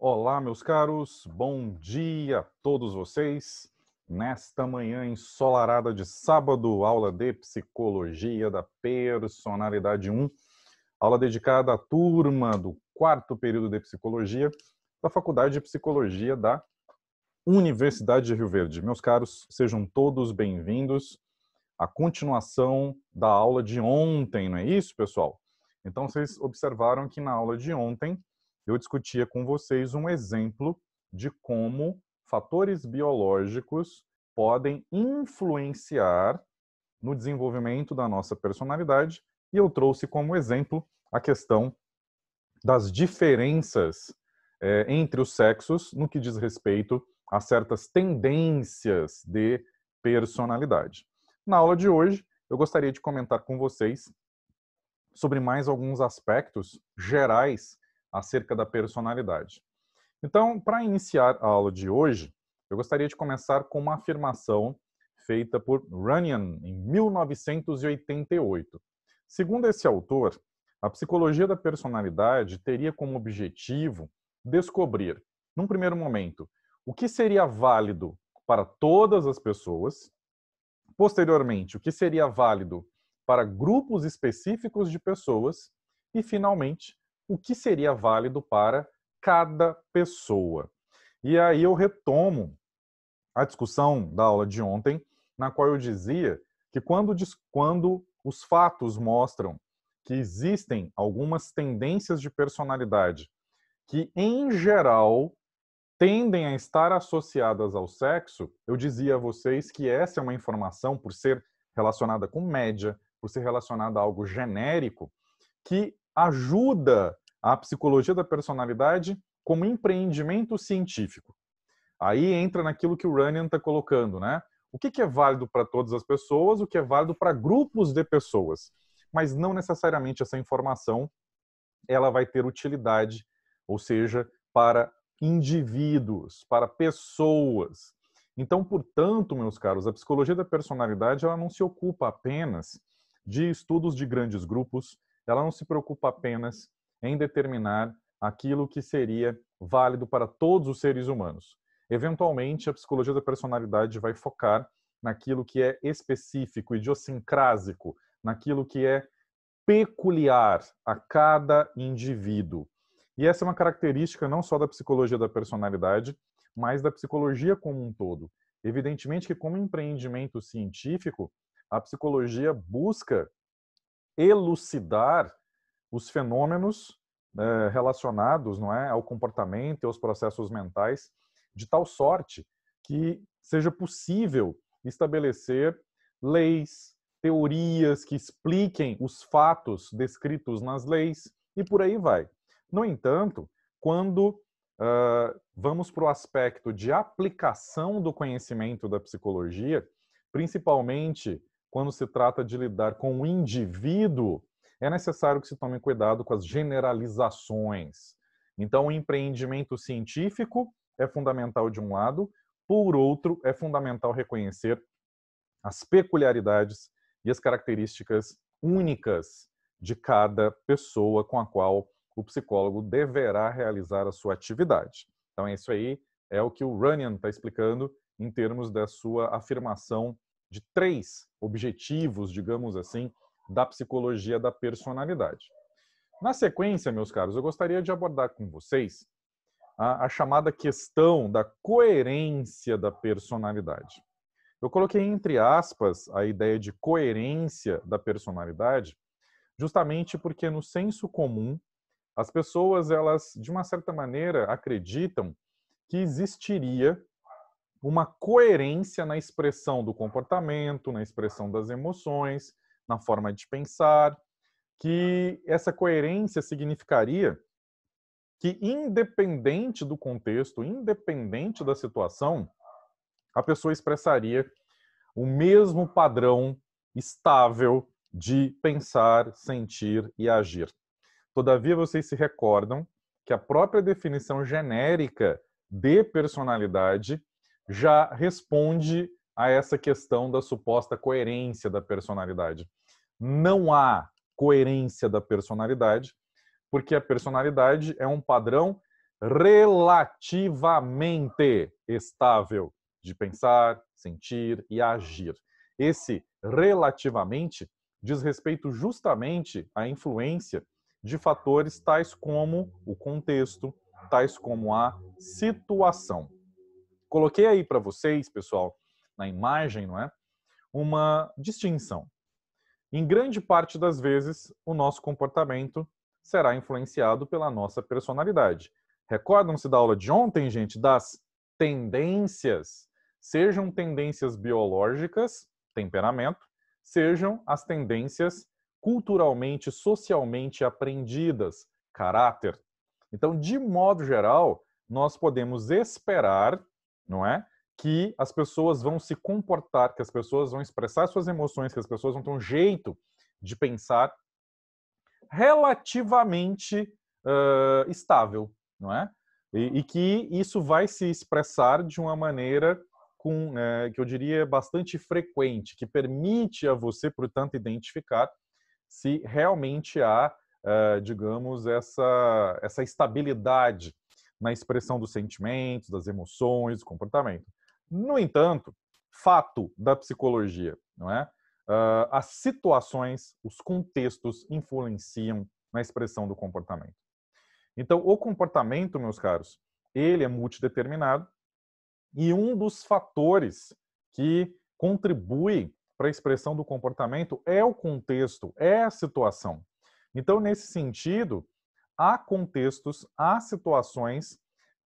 Olá, meus caros, bom dia a todos vocês. Nesta manhã ensolarada de sábado, aula de Psicologia da Personalidade 1, aula dedicada à turma do quarto período de Psicologia da Faculdade de Psicologia da Universidade de Rio Verde. Meus caros, sejam todos bem-vindos à continuação da aula de ontem, não é isso, pessoal? Então, vocês observaram que na aula de ontem eu discutia com vocês um exemplo de como fatores biológicos podem influenciar no desenvolvimento da nossa personalidade, e eu trouxe como exemplo a questão das diferenças é, entre os sexos no que diz respeito a certas tendências de personalidade. Na aula de hoje, eu gostaria de comentar com vocês sobre mais alguns aspectos gerais acerca da personalidade. Então, para iniciar a aula de hoje, eu gostaria de começar com uma afirmação feita por Runyon em 1988. Segundo esse autor, a psicologia da personalidade teria como objetivo descobrir, num primeiro momento, o que seria válido para todas as pessoas, posteriormente, o que seria válido para grupos específicos de pessoas e, finalmente, o que seria válido para cada pessoa. E aí eu retomo a discussão da aula de ontem, na qual eu dizia que quando, quando os fatos mostram que existem algumas tendências de personalidade que, em geral, tendem a estar associadas ao sexo, eu dizia a vocês que essa é uma informação, por ser relacionada com média, por ser relacionada a algo genérico, que ajuda a psicologia da personalidade como empreendimento científico. Aí entra naquilo que o Runyon está colocando, né? O que, que é válido para todas as pessoas, o que é válido para grupos de pessoas, mas não necessariamente essa informação ela vai ter utilidade, ou seja, para indivíduos, para pessoas. Então, portanto, meus caros, a psicologia da personalidade ela não se ocupa apenas de estudos de grandes grupos, ela não se preocupa apenas em determinar aquilo que seria válido para todos os seres humanos. Eventualmente, a psicologia da personalidade vai focar naquilo que é específico, idiosincrásico, naquilo que é peculiar a cada indivíduo. E essa é uma característica não só da psicologia da personalidade, mas da psicologia como um todo. Evidentemente que, como empreendimento científico, a psicologia busca elucidar os fenômenos né, relacionados não é, ao comportamento e aos processos mentais, de tal sorte que seja possível estabelecer leis, teorias que expliquem os fatos descritos nas leis e por aí vai. No entanto, quando uh, vamos para o aspecto de aplicação do conhecimento da psicologia, principalmente quando se trata de lidar com o indivíduo, é necessário que se tome cuidado com as generalizações. Então, o empreendimento científico é fundamental de um lado, por outro, é fundamental reconhecer as peculiaridades e as características únicas de cada pessoa com a qual o psicólogo deverá realizar a sua atividade. Então, é isso aí é o que o Runyon está explicando em termos da sua afirmação de três objetivos, digamos assim, da psicologia da personalidade. Na sequência, meus caros, eu gostaria de abordar com vocês a, a chamada questão da coerência da personalidade. Eu coloquei entre aspas a ideia de coerência da personalidade, justamente porque no senso comum as pessoas elas de uma certa maneira acreditam que existiria uma coerência na expressão do comportamento, na expressão das emoções, na forma de pensar, que essa coerência significaria que, independente do contexto, independente da situação, a pessoa expressaria o mesmo padrão estável de pensar, sentir e agir. Todavia, vocês se recordam que a própria definição genérica de personalidade já responde a essa questão da suposta coerência da personalidade. Não há coerência da personalidade, porque a personalidade é um padrão relativamente estável de pensar, sentir e agir. Esse relativamente diz respeito justamente à influência de fatores tais como o contexto, tais como a situação. Coloquei aí para vocês, pessoal, na imagem, não é? Uma distinção. Em grande parte das vezes, o nosso comportamento será influenciado pela nossa personalidade. Recordam-se da aula de ontem, gente, das tendências, sejam tendências biológicas, temperamento, sejam as tendências culturalmente, socialmente aprendidas, caráter. Então, de modo geral, nós podemos esperar não é? Que as pessoas vão se comportar, que as pessoas vão expressar suas emoções, que as pessoas vão ter um jeito de pensar relativamente uh, estável, não é? E, e, que isso vai se expressar de uma maneira com, né, que eu diria bastante frequente, que permite a você, portanto, identificar se realmente há, uh, digamos, essa, essa estabilidade na expressão dos sentimentos, das emoções, do comportamento. No entanto, fato da psicologia, não é? Uh, as situações, os contextos influenciam na expressão do comportamento. Então, o comportamento, meus caros, ele é multideterminado e um dos fatores que contribui para a expressão do comportamento é o contexto, é a situação. Então, nesse sentido, há contextos, há situações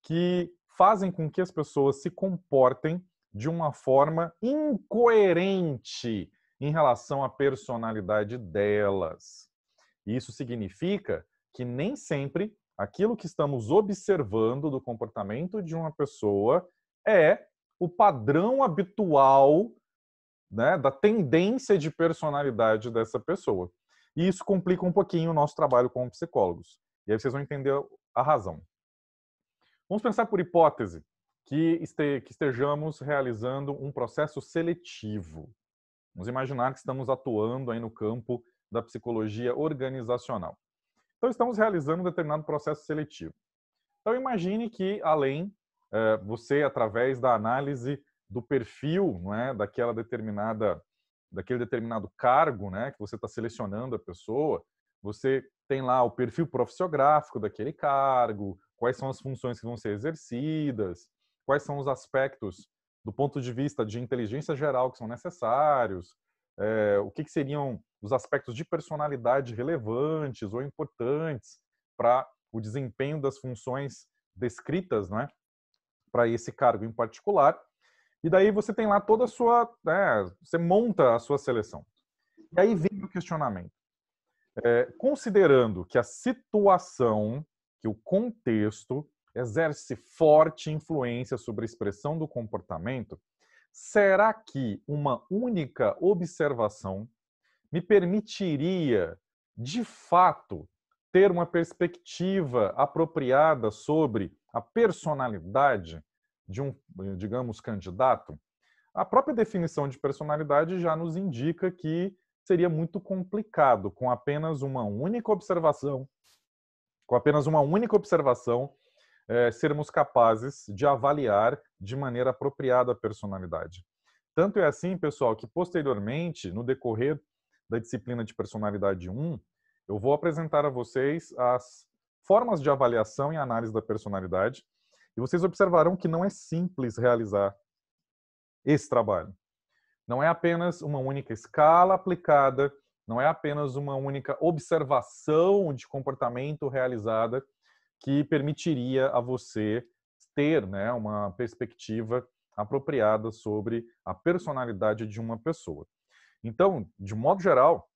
que fazem com que as pessoas se comportem de uma forma incoerente em relação à personalidade delas. Isso significa que nem sempre aquilo que estamos observando do comportamento de uma pessoa é o padrão habitual né, da tendência de personalidade dessa pessoa. E isso complica um pouquinho o nosso trabalho como psicólogos. E aí vocês vão entender a razão. Vamos pensar por hipótese que, estejamos realizando um processo seletivo. Vamos imaginar que estamos atuando aí no campo da psicologia organizacional. Então, estamos realizando um determinado processo seletivo. Então, imagine que, além, eh, você, através da análise do perfil né, daquela determinada, daquele determinado cargo né, que você está selecionando a pessoa, você tem lá o perfil profissiográfico daquele cargo, quais são as funções que vão ser exercidas, quais são os aspectos do ponto de vista de inteligência geral que são necessários, é, o que, que, seriam os aspectos de personalidade relevantes ou importantes para o desempenho das funções descritas, né, para esse cargo em particular. E daí você tem lá toda a sua, né, você monta a sua seleção. E aí vem o questionamento. É, considerando que a situação, que o contexto exerce forte influência sobre a expressão do comportamento, será que uma única observação me permitiria, de fato, ter uma perspectiva apropriada sobre a personalidade de um, digamos, candidato? A própria definição de personalidade já nos indica que seria muito complicado com apenas uma única observação, com apenas uma única observação, é, sermos capazes de avaliar de maneira apropriada a personalidade. Tanto é assim, pessoal, que posteriormente, no decorrer da disciplina de personalidade 1, eu vou apresentar a vocês as formas de avaliação e análise da personalidade, e vocês observarão que não é simples realizar esse trabalho. Não é apenas uma única escala aplicada, não é apenas uma única observação de comportamento realizada que permitiria a você ter né, uma perspectiva apropriada sobre a personalidade de uma pessoa. Então, de modo geral,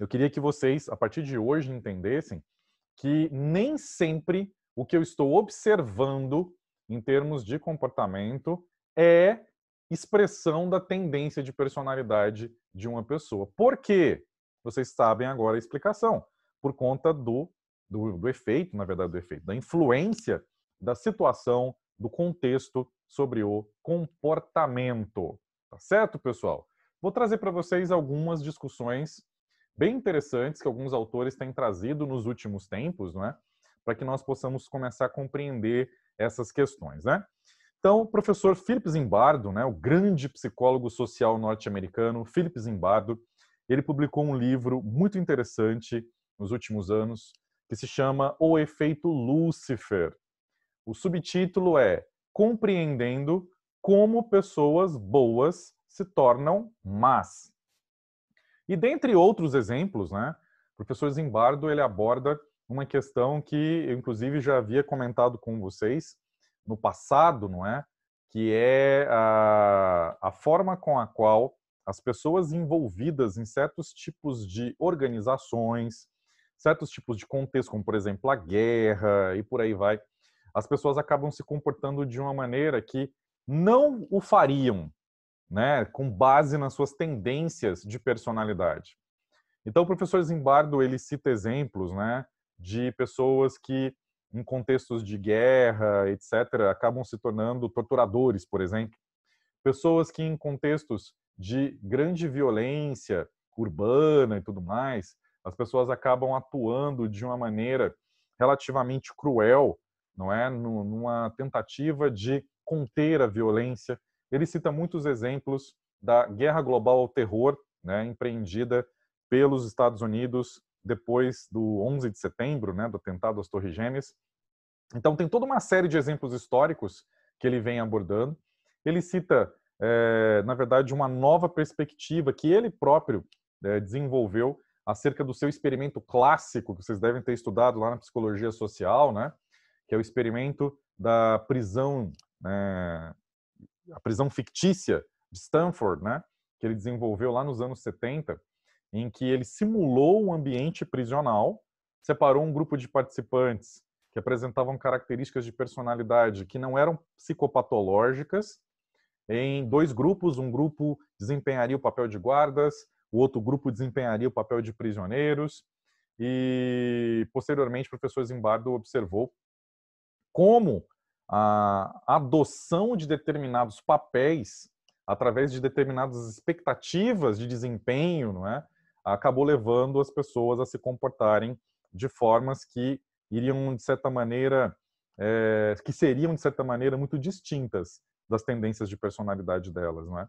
eu queria que vocês, a partir de hoje, entendessem que nem sempre o que eu estou observando em termos de comportamento é expressão da tendência de personalidade de uma pessoa. Por quê? Vocês sabem agora a explicação. Por conta do, do, do efeito, na verdade, do efeito, da influência da situação, do contexto sobre o comportamento. Tá certo, pessoal? Vou trazer para vocês algumas discussões bem interessantes que alguns autores têm trazido nos últimos tempos, não é? Para que nós possamos começar a compreender essas questões, né? Então, o professor Philip Zimbardo, né, o grande psicólogo social norte-americano, Philip Zimbardo, ele publicou um livro muito interessante nos últimos anos que se chama O Efeito Lúcifer. O subtítulo é Compreendendo como pessoas boas se tornam más. E dentre outros exemplos, né, o professor Zimbardo ele aborda uma questão que eu inclusive já havia comentado com vocês, no passado, não é? Que é a, a forma com a qual as pessoas envolvidas em certos tipos de organizações, certos tipos de contexto, como por exemplo a guerra e por aí vai, as pessoas acabam se comportando de uma maneira que não o fariam, né, com base nas suas tendências de personalidade. Então, o professor Zimbardo ele cita exemplos, né, de pessoas que em contextos de guerra, etc., acabam se tornando torturadores, por exemplo. Pessoas que, em contextos de grande violência urbana e tudo mais, as pessoas acabam atuando de uma maneira relativamente cruel, não é? Numa tentativa de conter a violência. Ele cita muitos exemplos da guerra global ao terror, né, empreendida pelos Estados Unidos depois do 11 de setembro, né, do atentado às Torres Gêmeas. Então, tem toda uma série de exemplos históricos que ele vem abordando. Ele cita, é, na verdade, uma nova perspectiva que ele próprio é, desenvolveu acerca do seu experimento clássico, que vocês devem ter estudado lá na psicologia social, né? que é o experimento da prisão, né, a prisão fictícia de Stanford, né? que ele desenvolveu lá nos anos 70, em que ele simulou um ambiente prisional, separou um grupo de participantes que apresentavam características de personalidade que não eram psicopatológicas em dois grupos. Um grupo desempenharia o papel de guardas, o outro grupo desempenharia o papel de prisioneiros. E, posteriormente, o professor Zimbardo observou como a adoção de determinados papéis através de determinadas expectativas de desempenho, não é? acabou levando as pessoas a se comportarem de formas que iriam, de certa maneira, é, que seriam, de certa maneira, muito distintas das tendências de personalidade delas, né?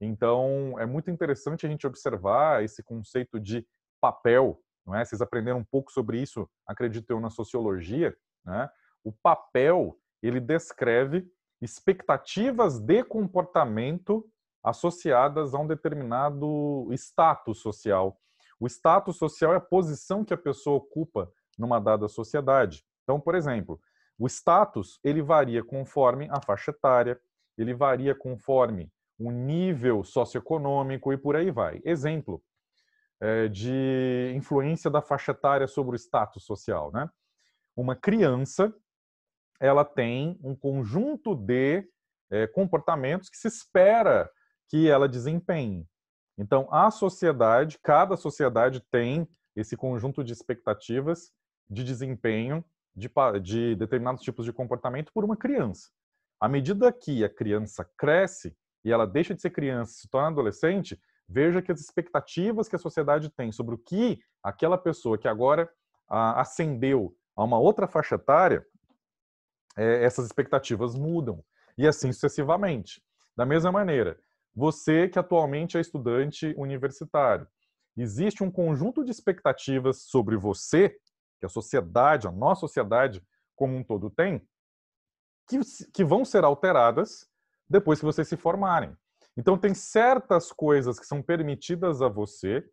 Então, é muito interessante a gente observar esse conceito de papel, não é? Vocês aprenderam um pouco sobre isso, acredito eu, na sociologia, né? O papel, ele descreve expectativas de comportamento associadas a um determinado status social. O status social é a posição que a pessoa ocupa numa dada sociedade. Então, por exemplo, o status ele varia conforme a faixa etária, ele varia conforme o nível socioeconômico e por aí vai. Exemplo é, de influência da faixa etária sobre o status social, né? Uma criança ela tem um conjunto de é, comportamentos que se espera que ela desempenhe. Então, a sociedade, cada sociedade tem esse conjunto de expectativas de desempenho de, de determinados tipos de comportamento por uma criança. À medida que a criança cresce e ela deixa de ser criança e se torna adolescente, veja que as expectativas que a sociedade tem sobre o que aquela pessoa que agora ah, ascendeu a uma outra faixa etária, é, essas expectativas mudam. E assim sucessivamente. Da mesma maneira, você que atualmente é estudante universitário, existe um conjunto de expectativas sobre você, que a sociedade, a nossa sociedade como um todo tem, que, que vão ser alteradas depois que vocês se formarem. Então, tem certas coisas que são permitidas a você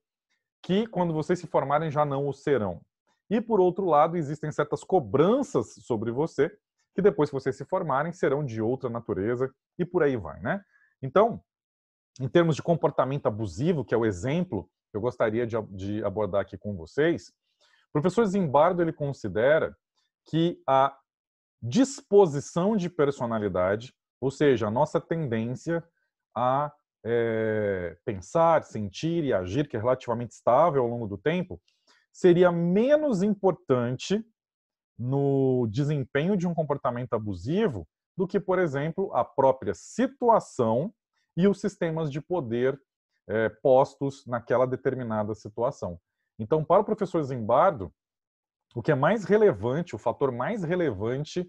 que, quando vocês se formarem, já não o serão. E, por outro lado, existem certas cobranças sobre você que, depois que vocês se formarem, serão de outra natureza e por aí vai, né? Então, em termos de comportamento abusivo, que é o exemplo que eu gostaria de, de abordar aqui com vocês, o professor Zimbardo ele considera que a disposição de personalidade, ou seja, a nossa tendência a é, pensar, sentir e agir, que é relativamente estável ao longo do tempo, seria menos importante no desempenho de um comportamento abusivo do que, por exemplo, a própria situação e os sistemas de poder é, postos naquela determinada situação. Então, para o professor Zimbardo, o que é mais relevante, o fator mais relevante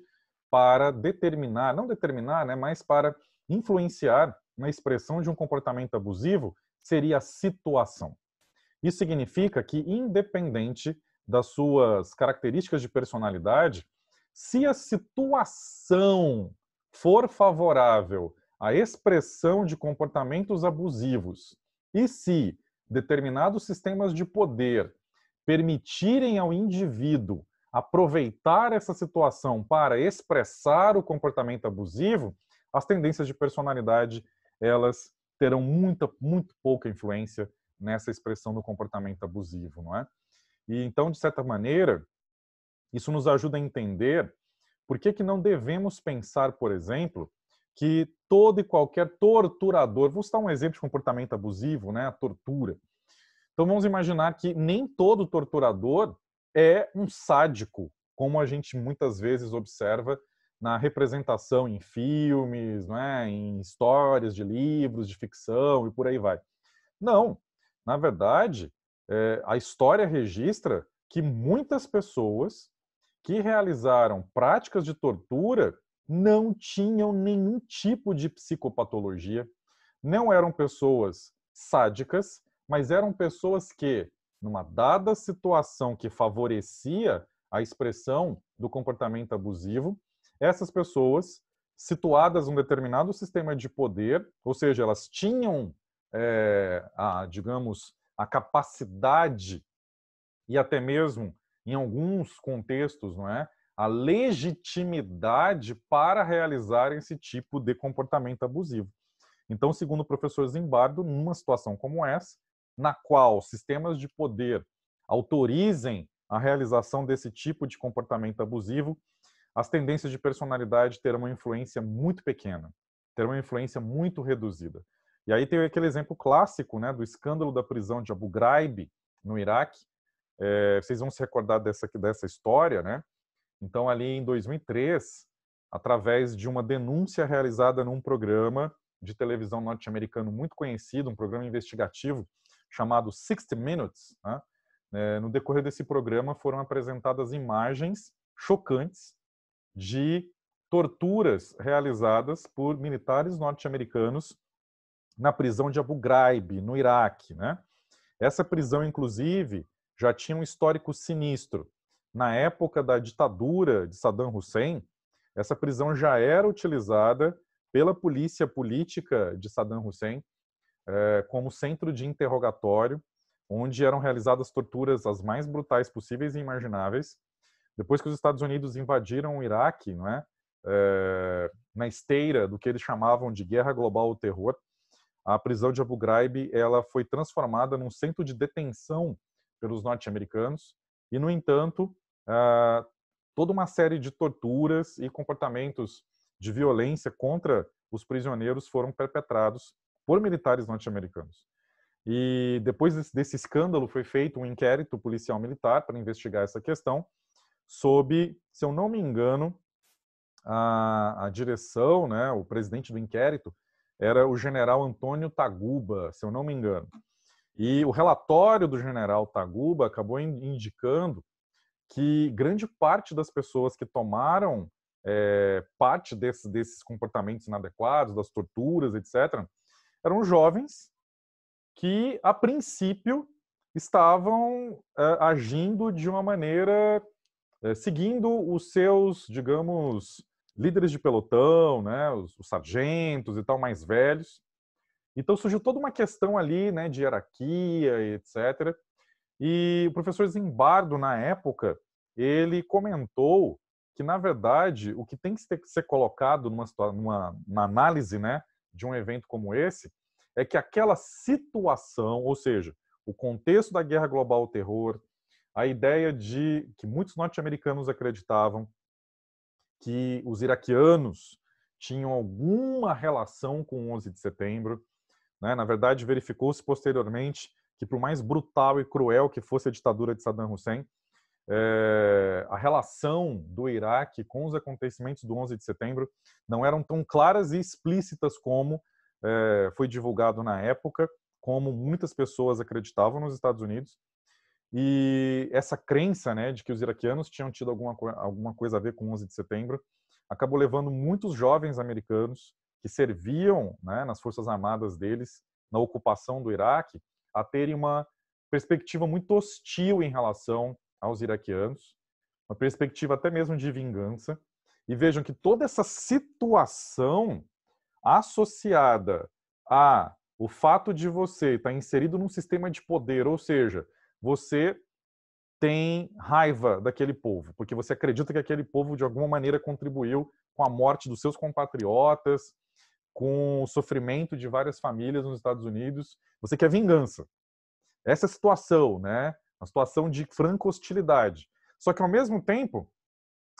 para determinar, não determinar, né, mas para influenciar na expressão de um comportamento abusivo, seria a situação. Isso significa que, independente das suas características de personalidade, se a situação for favorável a expressão de comportamentos abusivos. E se determinados sistemas de poder permitirem ao indivíduo aproveitar essa situação para expressar o comportamento abusivo, as tendências de personalidade elas terão muita, muito pouca influência nessa expressão do comportamento abusivo, não é? E então, de certa maneira, isso nos ajuda a entender por que, que não devemos pensar, por exemplo, que todo e qualquer torturador, vou citar um exemplo de comportamento abusivo, né, a tortura. Então vamos imaginar que nem todo torturador é um sádico, como a gente muitas vezes observa na representação em filmes, né, em histórias de livros, de ficção e por aí vai. Não, na verdade, é, a história registra que muitas pessoas que realizaram práticas de tortura não tinham nenhum tipo de psicopatologia, não eram pessoas sádicas, mas eram pessoas que, numa dada situação que favorecia a expressão do comportamento abusivo, essas pessoas, situadas num determinado sistema de poder, ou seja, elas tinham, é, a, digamos, a capacidade e até mesmo em alguns contextos, não é, a legitimidade para realizar esse tipo de comportamento abusivo. Então, segundo o professor Zimbardo, numa situação como essa, na qual sistemas de poder autorizem a realização desse tipo de comportamento abusivo, as tendências de personalidade terão uma influência muito pequena, terão uma influência muito reduzida. E aí tem aquele exemplo clássico né, do escândalo da prisão de Abu Ghraib, no Iraque. É, vocês vão se recordar dessa, dessa história, né? Então, ali em 2003, através de uma denúncia realizada num programa de televisão norte-americano muito conhecido, um programa investigativo chamado 60 Minutes, né? Eh, no decorrer desse programa foram apresentadas imagens chocantes de torturas realizadas por militares norte-americanos na prisão de Abu Ghraib, no Iraque. Né? Essa prisão, inclusive, já tinha um histórico sinistro na época da ditadura de Saddam Hussein, essa prisão já era utilizada pela polícia política de Saddam Hussein eh, como centro de interrogatório, onde eram realizadas torturas as mais brutais possíveis e imagináveis. Depois que os Estados Unidos invadiram o Iraque, não é? Eh, na esteira do que eles chamavam de guerra global ao terror, a prisão de Abu Ghraib ela foi transformada num centro de detenção pelos norte-americanos e, no entanto, ah, toda uma série de torturas e comportamentos de violência contra os prisioneiros foram perpetrados por militares norte-americanos. E depois desse escândalo foi feito um inquérito policial militar para investigar essa questão, sob, se eu não me engano, a, a, direção, né, o presidente do inquérito, era o general Antônio Taguba, se eu não me engano. E o relatório do general Taguba acabou indicando que grande parte das pessoas que tomaram é, parte desse, desses comportamentos inadequados, das torturas, etc., eram jovens que, a princípio, estavam é, agindo de uma maneira, é, seguindo os seus, digamos, líderes de pelotão, né, os, os sargentos e tal, mais velhos. Então surgiu toda uma questão ali, né, de hierarquia, etc. E o professor Zimbardo, na época, ele comentou que, na verdade, o que tem que ser colocado numa, numa, numa análise né, de um evento como esse é que aquela situação, ou seja, o contexto da guerra global ao terror, a ideia de que muitos norte-americanos acreditavam que os iraquianos tinham alguma relação com o 11 de setembro. Né? Na verdade, verificou-se posteriormente que por mais brutal e cruel que fosse a ditadura de Saddam Hussein, é, a relação do Iraque com os acontecimentos do 11 de setembro não eram tão claras e explícitas como é, foi divulgado na época, como muitas pessoas acreditavam nos Estados Unidos. E essa crença né, de que os iraquianos tinham tido alguma, alguma coisa a ver com 11 de setembro acabou levando muitos jovens americanos que serviam né, nas Forças Armadas deles na ocupação do Iraque a terem uma perspectiva muito hostil em relação aos iraquianos, uma perspectiva até mesmo de vingança. E vejam que toda essa situação associada a o fato de você estar inserido num sistema de poder, ou seja, você tem raiva daquele povo, porque você acredita que aquele povo de alguma maneira contribuiu com a morte dos seus compatriotas, com o sofrimento de várias famílias nos Estados Unidos. Você quer vingança. Essa é situação, né? Uma situação de franca hostilidade. Só que, ao mesmo tempo,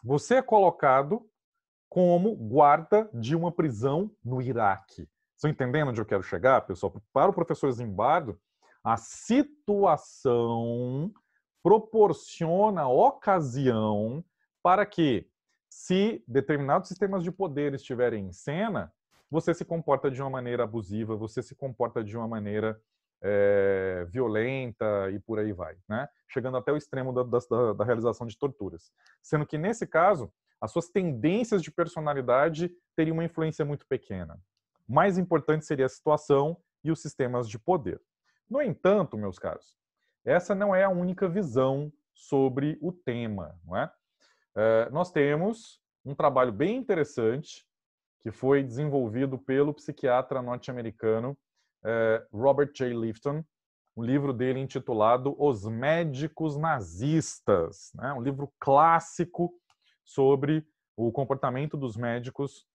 você é colocado como guarda de uma prisão no Iraque. Estão entendendo onde eu quero chegar, pessoal? Para o professor Zimbardo, a situação proporciona ocasião para que, se determinados sistemas de poder estiverem em cena, você se comporta de uma maneira abusiva, você se comporta de uma maneira é, violenta e por aí vai, né? Chegando até o extremo da, da, da realização de torturas. Sendo que, nesse caso, as suas tendências de personalidade teriam uma influência muito pequena. Mais importante seria a situação e os sistemas de poder. No entanto, meus caros, essa não é a única visão sobre o tema, não é? Uh, nós temos um trabalho bem interessante que foi desenvolvido pelo psiquiatra norte-americano eh, Robert J. Lifton, um livro dele intitulado Os Médicos Nazistas, né? um livro clássico sobre o comportamento dos médicos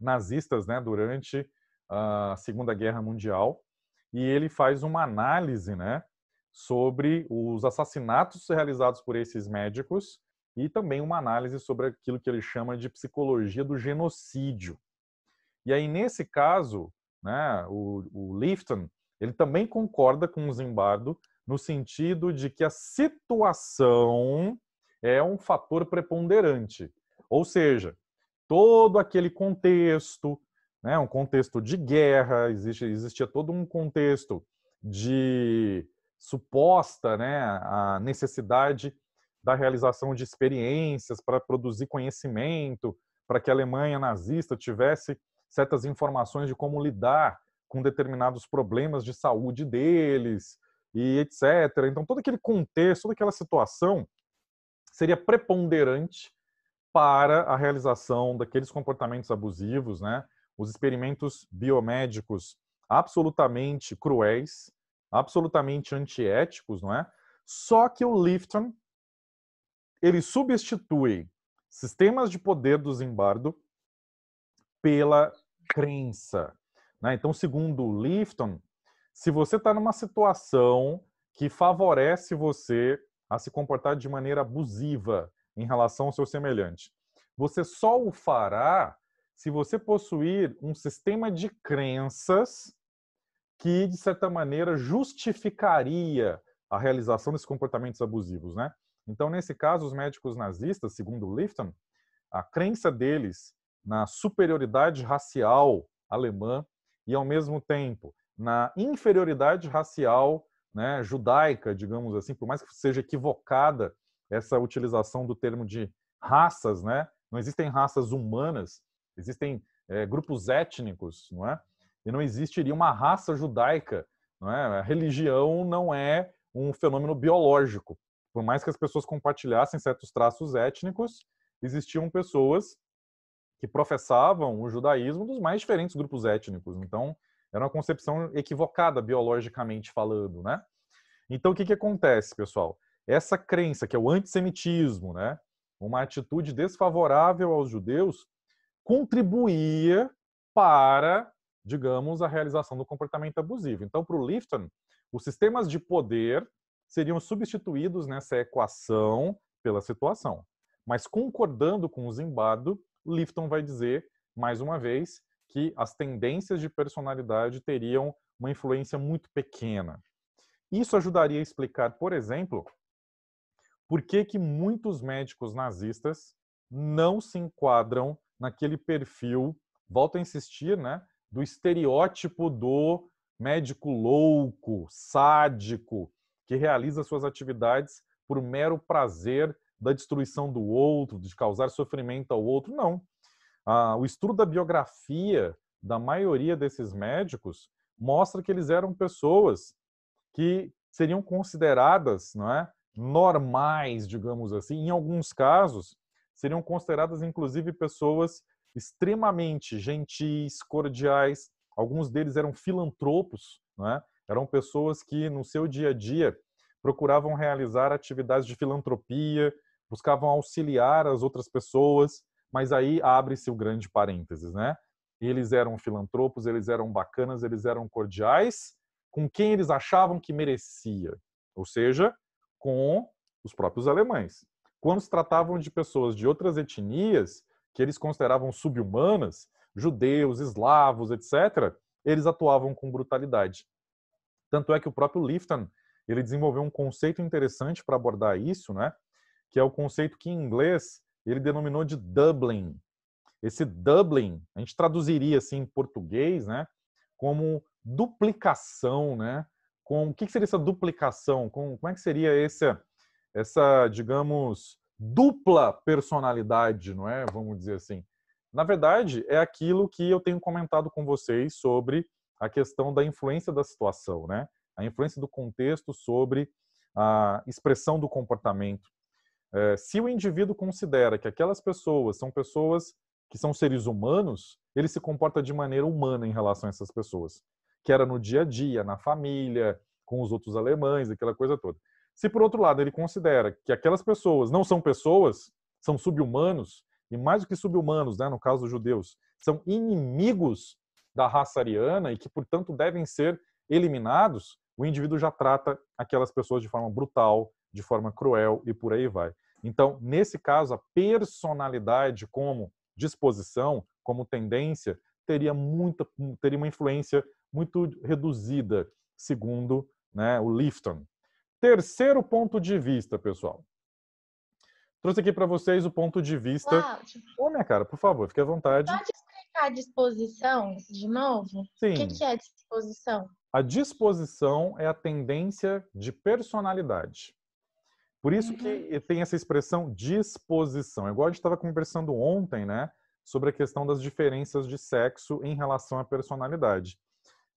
nazistas né? durante a Segunda Guerra Mundial. E ele faz uma análise né? sobre os assassinatos realizados por esses médicos e também uma análise sobre aquilo que ele chama de psicologia do genocídio. E aí, nesse caso, né, o, o Lifton ele também concorda com o Zimbardo no sentido de que a situação é um fator preponderante. Ou seja, todo aquele contexto, né, um contexto de guerra, existe, existia todo um contexto de suposta né, a necessidade da realização de experiências para produzir conhecimento, para que a Alemanha nazista tivesse certas informações de como lidar com determinados problemas de saúde deles e etc. Então, todo aquele contexto, toda aquela situação seria preponderante para a realização daqueles comportamentos abusivos, né? Os experimentos biomédicos absolutamente cruéis, absolutamente antiéticos, não é? Só que o Lifton ele substitui sistemas de poder do Zimbardo pela crença. Né? Então, segundo Lifton, se você está numa situação que favorece você a se comportar de maneira abusiva em relação ao seu semelhante, você só o fará se você possuir um sistema de crenças que, de certa maneira, justificaria a realização desses comportamentos abusivos, né? Então, nesse caso, os médicos nazistas, segundo Lifton, a crença deles na superioridade racial alemã e, ao mesmo tempo, na inferioridade racial né, judaica, digamos assim, por mais que seja equivocada essa utilização do termo de raças, né? não existem raças humanas, existem é, grupos étnicos, não é? E não existiria uma raça judaica, não é? A religião não é um fenômeno biológico, por mais que as pessoas compartilhassem certos traços étnicos, existiam pessoas que professavam o judaísmo dos mais diferentes grupos étnicos. Então, era uma concepção equivocada biologicamente falando, né? Então, o que, que acontece, pessoal? Essa crença, que é o antissemitismo, né? Uma atitude desfavorável aos judeus, contribuía para, digamos, a realização do comportamento abusivo. Então, para o Lifton, os sistemas de poder seriam substituídos nessa equação pela situação. Mas concordando com o Zimbardo, Lifton vai dizer, mais uma vez, que as tendências de personalidade teriam uma influência muito pequena. Isso ajudaria a explicar, por exemplo, por que, que muitos médicos nazistas não se enquadram naquele perfil, volto a insistir, né, do estereótipo do médico louco, sádico, que realiza suas atividades por mero prazer da destruição do outro, de causar sofrimento ao outro. Não. Ah, o estudo da biografia da maioria desses médicos mostra que eles eram pessoas que seriam consideradas não é, normais, digamos assim. Em alguns casos, seriam consideradas, inclusive, pessoas extremamente gentis, cordiais. Alguns deles eram filantropos, não é? Eram pessoas que, no seu dia a dia, procuravam realizar atividades de filantropia, buscavam auxiliar as outras pessoas, mas aí abre-se o grande parênteses, né? Eles eram filantropos, eles eram bacanas, eles eram cordiais com quem eles achavam que merecia, ou seja, com os próprios alemães. Quando se tratavam de pessoas de outras etnias, que eles consideravam subhumanas, judeus, eslavos, etc., eles atuavam com brutalidade. Tanto é que o próprio Lifton ele desenvolveu um conceito interessante para abordar isso, né? Que é o conceito que em inglês ele denominou de Dublin. Esse Dublin, a gente traduziria assim em português, né? Como duplicação, né? Com o que seria essa duplicação? Com, como é que seria essa, essa, digamos, dupla personalidade, não é? Vamos dizer assim. Na verdade, é aquilo que eu tenho comentado com vocês sobre a questão da influência da situação, né? A influência do contexto sobre a expressão do comportamento. É, se o indivíduo considera que aquelas pessoas são pessoas que são seres humanos, ele se comporta de maneira humana em relação a essas pessoas, que era no dia a dia, na família, com os outros alemães, aquela coisa toda. Se por outro lado ele considera que aquelas pessoas não são pessoas, são subhumanos, e mais do que subhumanos, né, no caso dos judeus, são inimigos da raça ariana e que, portanto, devem ser eliminados, o indivíduo já trata aquelas pessoas de forma brutal, de forma cruel e por aí vai. Então, nesse caso, a personalidade como disposição, como tendência, teria muita teria uma influência muito reduzida, segundo né, o Lifton. Terceiro ponto de vista, pessoal. Trouxe aqui para vocês o ponto de vista. Tipo Ô, minha cara, por favor, fique à vontade a disposição de novo? Sim. O que, que é disposição? A disposição é a tendência de personalidade. Por isso uhum. que tem essa expressão disposição. É igual a gente estava conversando ontem, né? Sobre a questão das diferenças de sexo em relação à personalidade.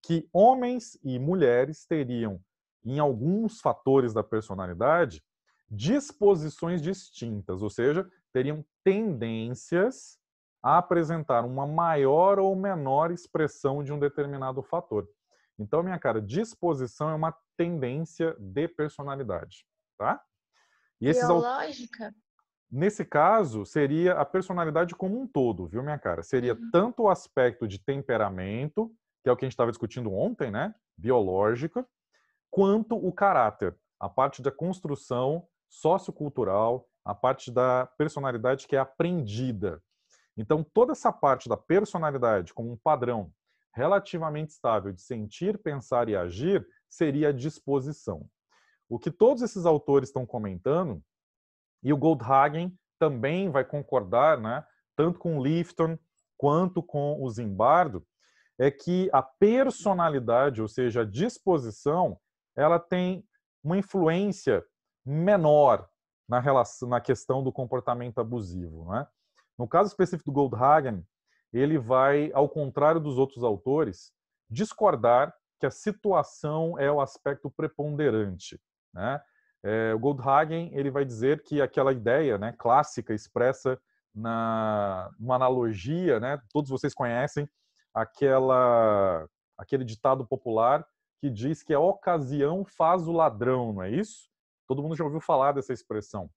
Que homens e mulheres teriam, em alguns fatores da personalidade, disposições distintas, ou seja, teriam tendências a apresentar uma maior ou menor expressão de um determinado fator. Então, minha cara, disposição é uma tendência de personalidade, tá? E esses Biológica? Aut... Nesse caso, seria a personalidade como um todo, viu, minha cara? Seria uhum. tanto o aspecto de temperamento, que é o que a gente estava discutindo ontem, né? Biológica, quanto o caráter, a parte da construção sociocultural, a parte da personalidade que é aprendida. Então, toda essa parte da personalidade com um padrão relativamente estável de sentir, pensar e agir seria a disposição. O que todos esses autores estão comentando, e o Goldhagen também vai concordar, né, tanto com o Lifton quanto com o Zimbardo, é que a personalidade, ou seja, a disposição, ela tem uma influência menor na, relação, na questão do comportamento abusivo. Né? No caso específico do Goldhagen, ele vai, ao contrário dos outros autores, discordar que a situação é o aspecto preponderante. Né? É, o Goldhagen ele vai dizer que aquela ideia né, clássica expressa na uma analogia, né, todos vocês conhecem aquela aquele ditado popular que diz que a ocasião faz o ladrão, não é isso? Todo mundo já ouviu falar dessa expressão,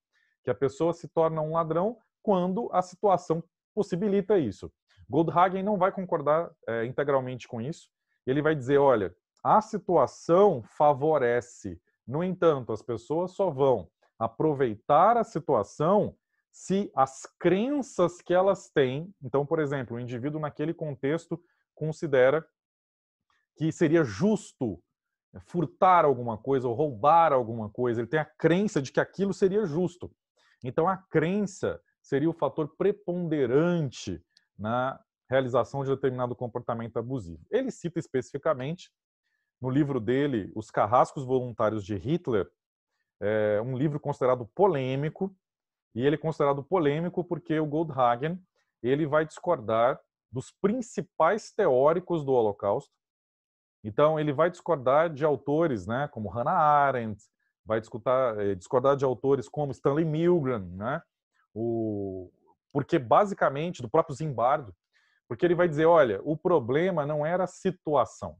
que a pessoa se torna um ladrão quando a situação possibilita isso. Goldhagen não vai concordar é, integralmente com isso. Ele vai dizer: olha, a situação favorece. No entanto, as pessoas só vão aproveitar a situação se as crenças que elas têm. Então, por exemplo, o indivíduo, naquele contexto, considera que seria justo furtar alguma coisa ou roubar alguma coisa. Ele tem a crença de que aquilo seria justo. Então, a crença seria o fator preponderante na realização de determinado comportamento abusivo. Ele cita especificamente, no livro dele, Os Carrascos Voluntários de Hitler, é um livro considerado polêmico, e ele é considerado polêmico porque o Goldhagen ele vai discordar dos principais teóricos do Holocausto. Então, ele vai discordar de autores né, como Hannah Arendt, vai discutar, é, discordar de autores como Stanley Milgram, né, o porque basicamente do próprio Zimbardo, porque ele vai dizer, olha, o problema não era a situação.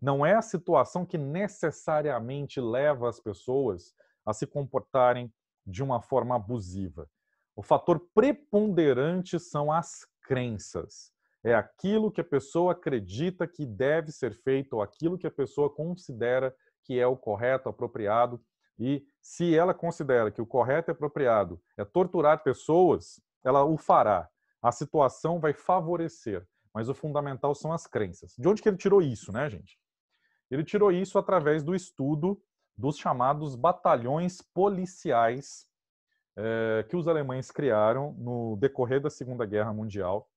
Não é a situação que necessariamente leva as pessoas a se comportarem de uma forma abusiva. O fator preponderante são as crenças. É aquilo que a pessoa acredita que deve ser feito, ou aquilo que a pessoa considera que é o correto, apropriado e se ela considera que o correto e apropriado é torturar pessoas, ela o fará. A situação vai favorecer, mas o fundamental são as crenças. De onde que ele tirou isso, né, gente? Ele tirou isso através do estudo dos chamados batalhões policiais eh, que os alemães criaram no decorrer da Segunda Guerra Mundial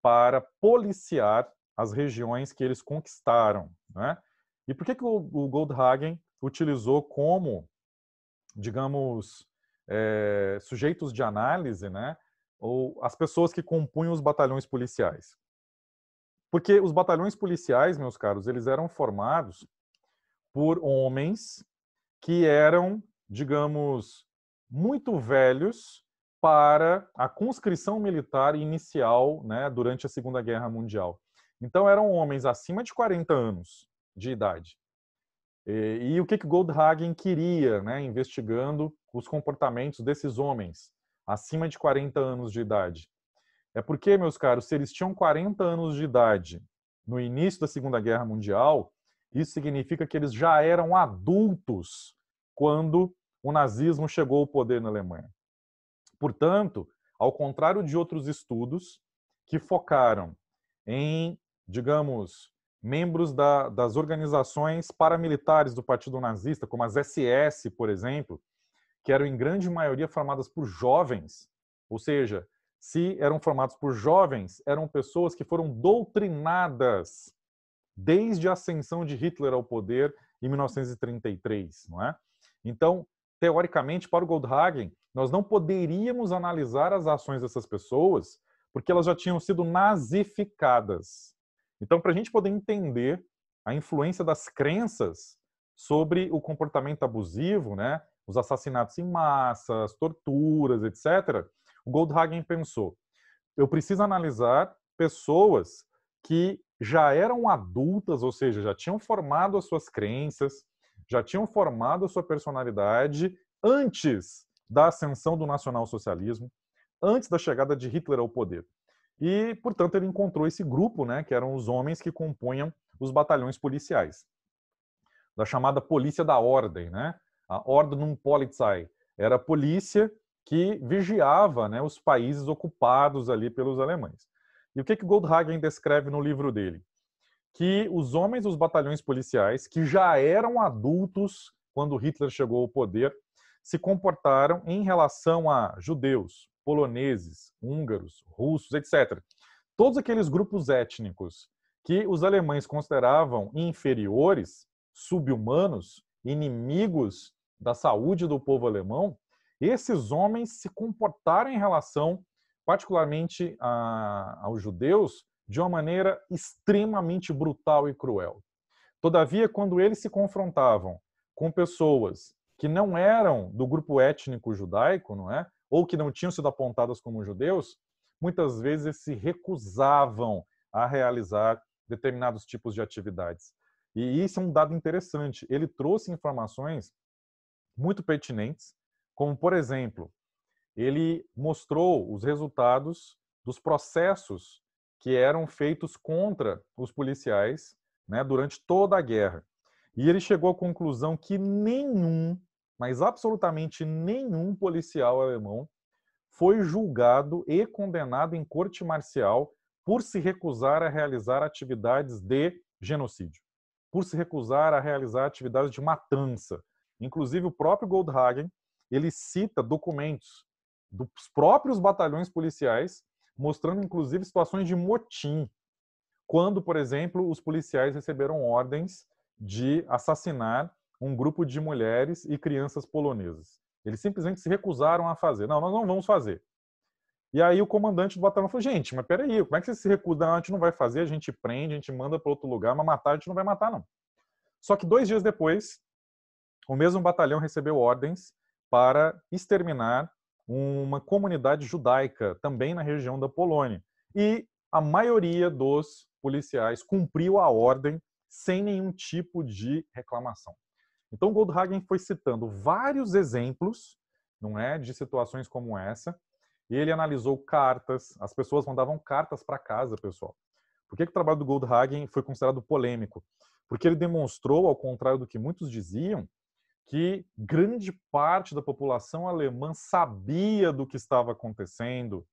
para policiar as regiões que eles conquistaram. Né? E por que, que o, o Goldhagen utilizou como digamos, é, sujeitos de análise, né? Ou as pessoas que compunham os batalhões policiais. Porque os batalhões policiais, meus caros, eles eram formados por homens que eram, digamos, muito velhos para a conscrição militar inicial, né, durante a Segunda Guerra Mundial. Então eram homens acima de 40 anos de idade e, e o que, que Goldhagen queria, né, investigando os comportamentos desses homens acima de 40 anos de idade? É porque, meus caros, se eles tinham 40 anos de idade no início da Segunda Guerra Mundial, isso significa que eles já eram adultos quando o nazismo chegou ao poder na Alemanha. Portanto, ao contrário de outros estudos que focaram em, digamos, membros da, das organizações paramilitares do Partido Nazista, como as SS, por exemplo, que eram em grande maioria formadas por jovens. Ou seja, se eram formados por jovens, eram pessoas que foram doutrinadas desde a ascensão de Hitler ao poder em 1933, não é? Então, teoricamente, para o Goldhagen, nós não poderíamos analisar as ações dessas pessoas porque elas já tinham sido nazificadas. Então, para a gente poder entender a influência das crenças sobre o comportamento abusivo, né, os assassinatos em massa, as torturas, etc., o Goldhagen pensou: eu preciso analisar pessoas que já eram adultas, ou seja, já tinham formado as suas crenças, já tinham formado a sua personalidade antes da ascensão do nacionalsocialismo, antes da chegada de Hitler ao poder. E, portanto, ele encontrou esse grupo, né, que eram os homens que compunham os batalhões policiais, da chamada polícia da ordem, né? A Ordnung Polizei era a polícia que vigiava, né, os países ocupados ali pelos alemães. E o que que Goldhagen descreve no livro dele? Que os homens dos batalhões policiais, que já eram adultos quando Hitler chegou ao poder, se comportaram em relação a judeus, poloneses, húngaros, russos, etc. Todos aqueles grupos étnicos que os alemães consideravam inferiores, subhumanos, inimigos da saúde do povo alemão, esses homens se comportaram em relação, particularmente a, aos judeus, de uma maneira extremamente brutal e cruel. Todavia, quando eles se confrontavam com pessoas que não eram do grupo étnico judaico, não é? ou que não tinham sido apontadas como judeus, muitas vezes se recusavam a realizar determinados tipos de atividades. E isso é um dado interessante. Ele trouxe informações muito pertinentes, como, por exemplo, ele mostrou os resultados dos processos que eram feitos contra os policiais né, durante toda a guerra. E ele chegou à conclusão que nenhum mas absolutamente nenhum policial alemão foi julgado e condenado em corte marcial por se recusar a realizar atividades de genocídio, por se recusar a realizar atividades de matança. Inclusive o próprio Goldhagen, ele cita documentos dos próprios batalhões policiais mostrando inclusive situações de motim, quando, por exemplo, os policiais receberam ordens de assassinar um grupo de mulheres e crianças polonesas. Eles simplesmente se recusaram a fazer. Não, nós não vamos fazer. E aí o comandante do batalhão falou: gente, mas peraí, como é que vocês se recusam? A gente não vai fazer, a gente prende, a gente manda para outro lugar, mas matar a gente não vai matar, não. Só que dois dias depois, o mesmo batalhão recebeu ordens para exterminar uma comunidade judaica, também na região da Polônia. E a maioria dos policiais cumpriu a ordem sem nenhum tipo de reclamação. Então, Goldhagen foi citando vários exemplos, não é, de situações como essa, e ele analisou cartas, as pessoas mandavam cartas para casa, pessoal. Por que, que o trabalho do Goldhagen foi considerado polêmico? Porque ele demonstrou, ao contrário do que muitos diziam, que grande parte da população alemã sabia do que estava acontecendo.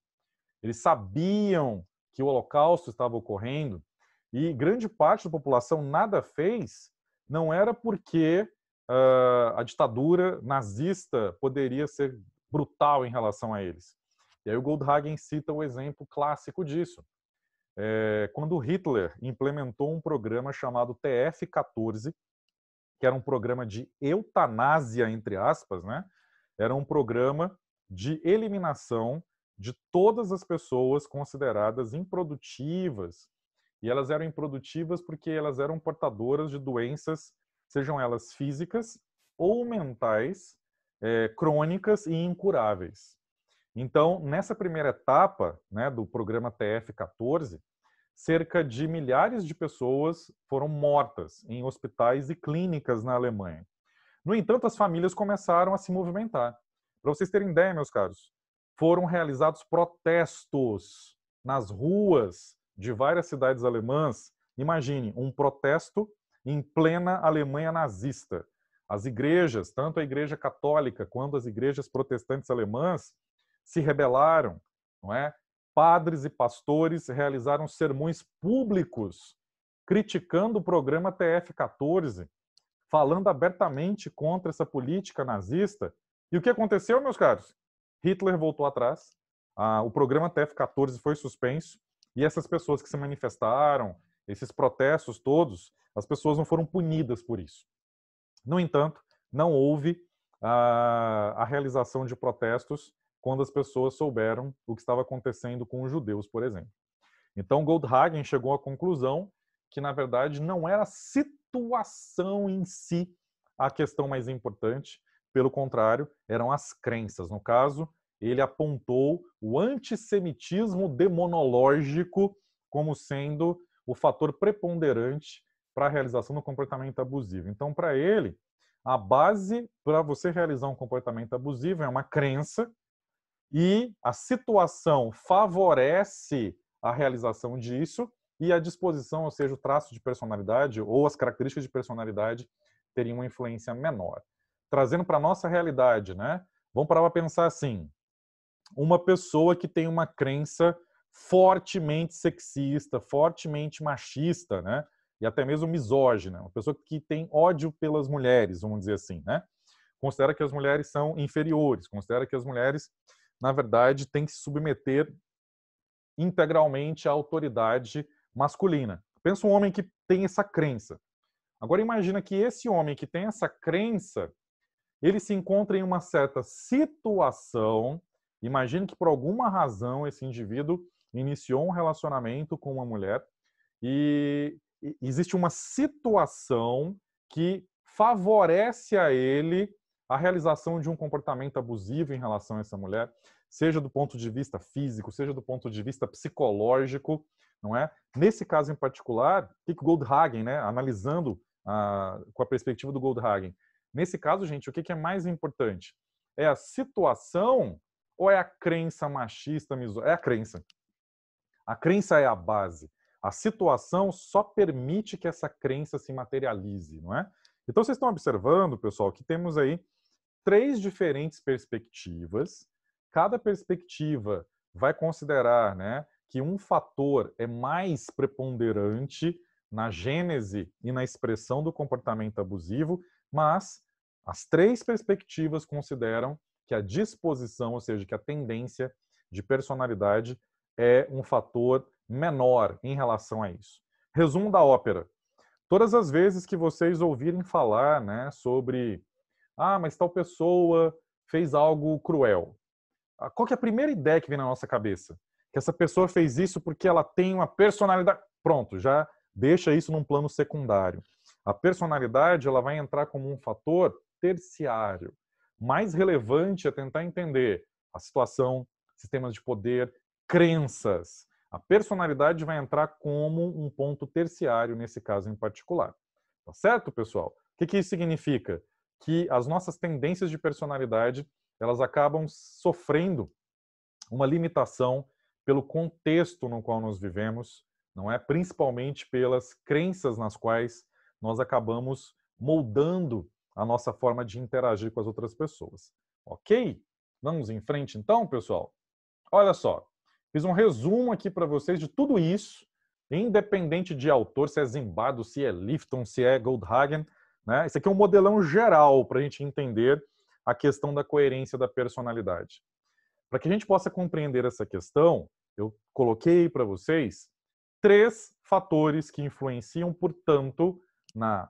Eles sabiam que o Holocausto estava ocorrendo e grande parte da população nada fez, não era porque ah, a ditadura nazista poderia ser brutal em relação a eles. E aí o Goldhagen cita o exemplo clássico disso. É, quando Hitler implementou um programa chamado TF-14, que era um programa de eutanásia, entre aspas, né? era um programa de eliminação de todas as pessoas consideradas improdutivas. E elas eram improdutivas porque elas eram portadoras de doenças sejam elas físicas ou mentais, é, crônicas e incuráveis. Então, nessa primeira etapa né, do programa TF14, cerca de milhares de pessoas foram mortas em hospitais e clínicas na Alemanha. No entanto, as famílias começaram a se movimentar. Para vocês terem ideia, meus caros, foram realizados protestos nas ruas de várias cidades alemãs. Imagine um protesto em plena Alemanha nazista. As igrejas, tanto a igreja católica quanto as igrejas protestantes alemãs, se rebelaram, não é? Padres e pastores realizaram sermões públicos criticando o programa TF14, falando abertamente contra essa política nazista. E o que aconteceu, meus caros? Hitler voltou atrás, ah, o programa TF14 foi suspenso, e essas pessoas que se manifestaram, esses protestos todos, as pessoas não foram punidas por isso. No entanto, não houve a, a realização de protestos quando as pessoas souberam o que estava acontecendo com os judeus, por exemplo. Então, Goldhagen chegou à conclusão que, na verdade, não era a situação em si a questão mais importante, pelo contrário, eram as crenças. No caso, ele apontou o antissemitismo demonológico como sendo o fator preponderante para a realização do comportamento abusivo. Então, para ele, a base para você realizar um comportamento abusivo é uma crença e a situação favorece a realização disso e a disposição, ou seja, o traço de personalidade ou as características de personalidade teriam uma influência menor. Trazendo para a nossa realidade, né? Vamos parar para pensar assim: uma pessoa que tem uma crença fortemente sexista, fortemente machista, né? E até mesmo misógina, uma pessoa que tem ódio pelas mulheres, vamos dizer assim, né? Considera que as mulheres são inferiores, considera que as mulheres, na verdade, têm que se submeter integralmente à autoridade masculina. Pensa um homem que tem essa crença. Agora imagina que esse homem que tem essa crença, ele se encontra em uma certa situação. Imagina que por alguma razão esse indivíduo iniciou um relacionamento com uma mulher e existe uma situação que favorece a ele a realização de um comportamento abusivo em relação a essa mulher, seja do ponto de vista físico, seja do ponto de vista psicológico, não é? Nesse caso em particular, o Goldhagen, né, analisando com a perspectiva do Goldhagen, nesse caso, gente, o que, que é mais importante? É a situação ou é a crença machista, misógina? é a crença, a crença é a base. A situação só permite que essa crença se materialize, não é? Então vocês estão observando, pessoal, que temos aí três diferentes perspectivas. Cada perspectiva vai considerar, né, que um fator é mais preponderante na gênese e na expressão do comportamento abusivo, mas as três perspectivas consideram que a disposição, ou seja, que a tendência de personalidade é um fator menor em relação a isso. Resumo da ópera. Todas as vezes que vocês ouvirem falar né, sobre ah, mas tal pessoa fez algo cruel. Ah, qual é a primeira ideia que vem na nossa cabeça? Que essa pessoa fez isso porque ela tem uma personalidade. Pronto, já deixa isso num plano secundário. A personalidade ela vai entrar como um fator terciário. Mais relevante é tentar entender a situação, sistemas de poder, crenças. A personalidade vai entrar como um ponto terciário nesse caso em particular. Tá certo, pessoal? O que, que isso significa? Que as nossas tendências de personalidade elas acabam sofrendo uma limitação pelo contexto no qual nós vivemos, não é? Principalmente pelas crenças nas quais nós acabamos moldando a nossa forma de interagir com as outras pessoas. Ok? Vamos em frente então, pessoal? Olha só, Fiz um resumo aqui para vocês de tudo isso, independente de autor, se é Zimbardo, se é Lifton, se é Goldhagen. Né? Esse aqui é um modelão geral para a gente entender a questão da coerência da personalidade. Para que a gente possa compreender essa questão, eu coloquei para vocês três fatores que influenciam, portanto, na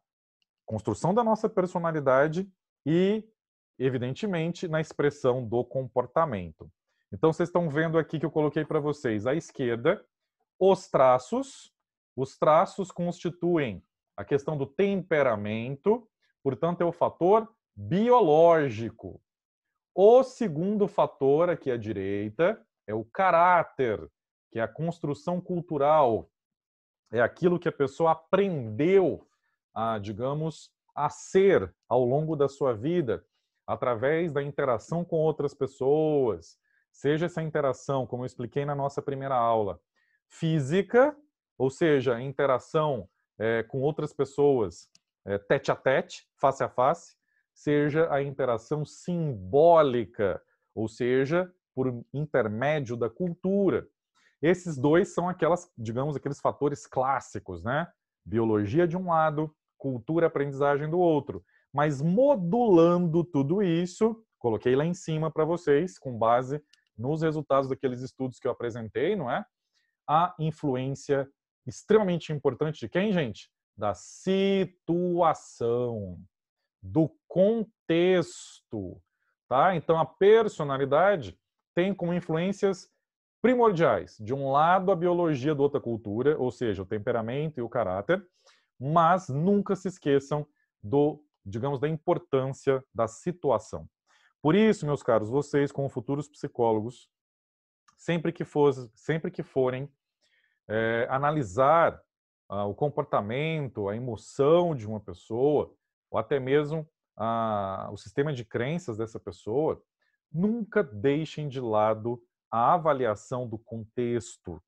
construção da nossa personalidade e, evidentemente, na expressão do comportamento. Então, vocês estão vendo aqui que eu coloquei para vocês, à esquerda, os traços. Os traços constituem a questão do temperamento, portanto, é o fator biológico. O segundo fator, aqui à direita, é o caráter, que é a construção cultural. É aquilo que a pessoa aprendeu a, digamos, a ser ao longo da sua vida, através da interação com outras pessoas, seja essa interação, como eu expliquei na nossa primeira aula, física, ou seja, interação é, com outras pessoas é, tete a tete, face a face, seja a interação simbólica, ou seja, por intermédio da cultura. Esses dois são aquelas, digamos, aqueles fatores clássicos, né? Biologia de um lado, cultura, aprendizagem do outro. Mas modulando tudo isso, coloquei lá em cima para vocês, com base nos resultados daqueles estudos que eu apresentei, não é? A influência extremamente importante de quem, gente? Da situação, do contexto, tá? Então a personalidade tem como influências primordiais, de um lado a biologia do outra cultura, ou seja, o temperamento e o caráter, mas nunca se esqueçam do, digamos, da importância da situação. Por isso, meus caros, vocês, como futuros psicólogos, sempre que, for, sempre que forem é, analisar ah, o comportamento, a emoção de uma pessoa, ou até mesmo ah, o sistema de crenças dessa pessoa, nunca deixem de lado a avaliação do contexto.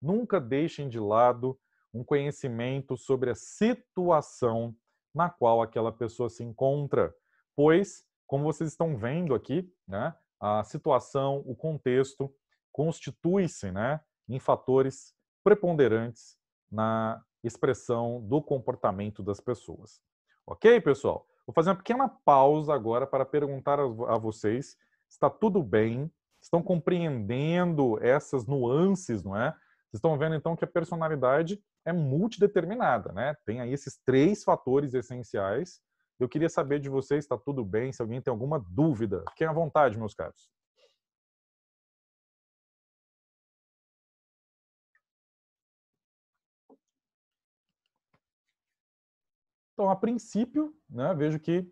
Nunca deixem de lado um conhecimento sobre a situação na qual aquela pessoa se encontra, pois como vocês estão vendo aqui, né, a situação, o contexto constitui-se né, em fatores preponderantes na expressão do comportamento das pessoas. Ok, pessoal? Vou fazer uma pequena pausa agora para perguntar a vocês está tudo bem, estão compreendendo essas nuances, não é? Vocês estão vendo então que a personalidade é multideterminada, né? Tem aí esses três fatores essenciais eu queria saber de vocês, está tudo bem? Se alguém tem alguma dúvida, fiquem à vontade, meus caros. Então, a princípio, né, vejo que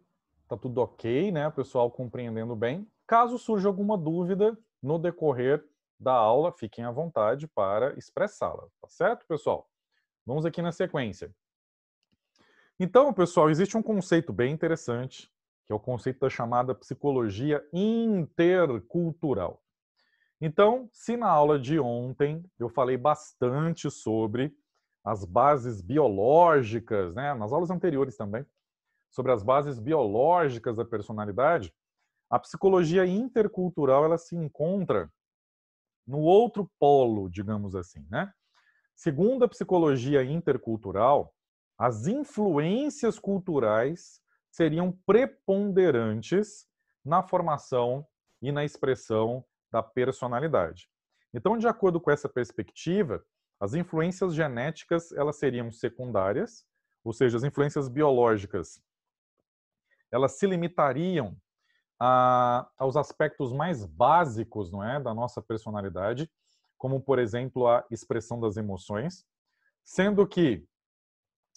está tudo ok, né, pessoal compreendendo bem. Caso surja alguma dúvida no decorrer da aula, fiquem à vontade para expressá-la, tá certo, pessoal? Vamos aqui na sequência. Então, pessoal, existe um conceito bem interessante, que é o conceito da chamada psicologia intercultural. Então, se na aula de ontem eu falei bastante sobre as bases biológicas, né, nas aulas anteriores também, sobre as bases biológicas da personalidade, a psicologia intercultural ela se encontra no outro polo, digamos assim, né? Segundo a psicologia intercultural, as influências culturais seriam preponderantes na formação e na expressão da personalidade. Então, de acordo com essa perspectiva, as influências genéticas elas seriam secundárias, ou seja, as influências biológicas elas se limitariam a, aos aspectos mais básicos, não é, da nossa personalidade, como por exemplo a expressão das emoções, sendo que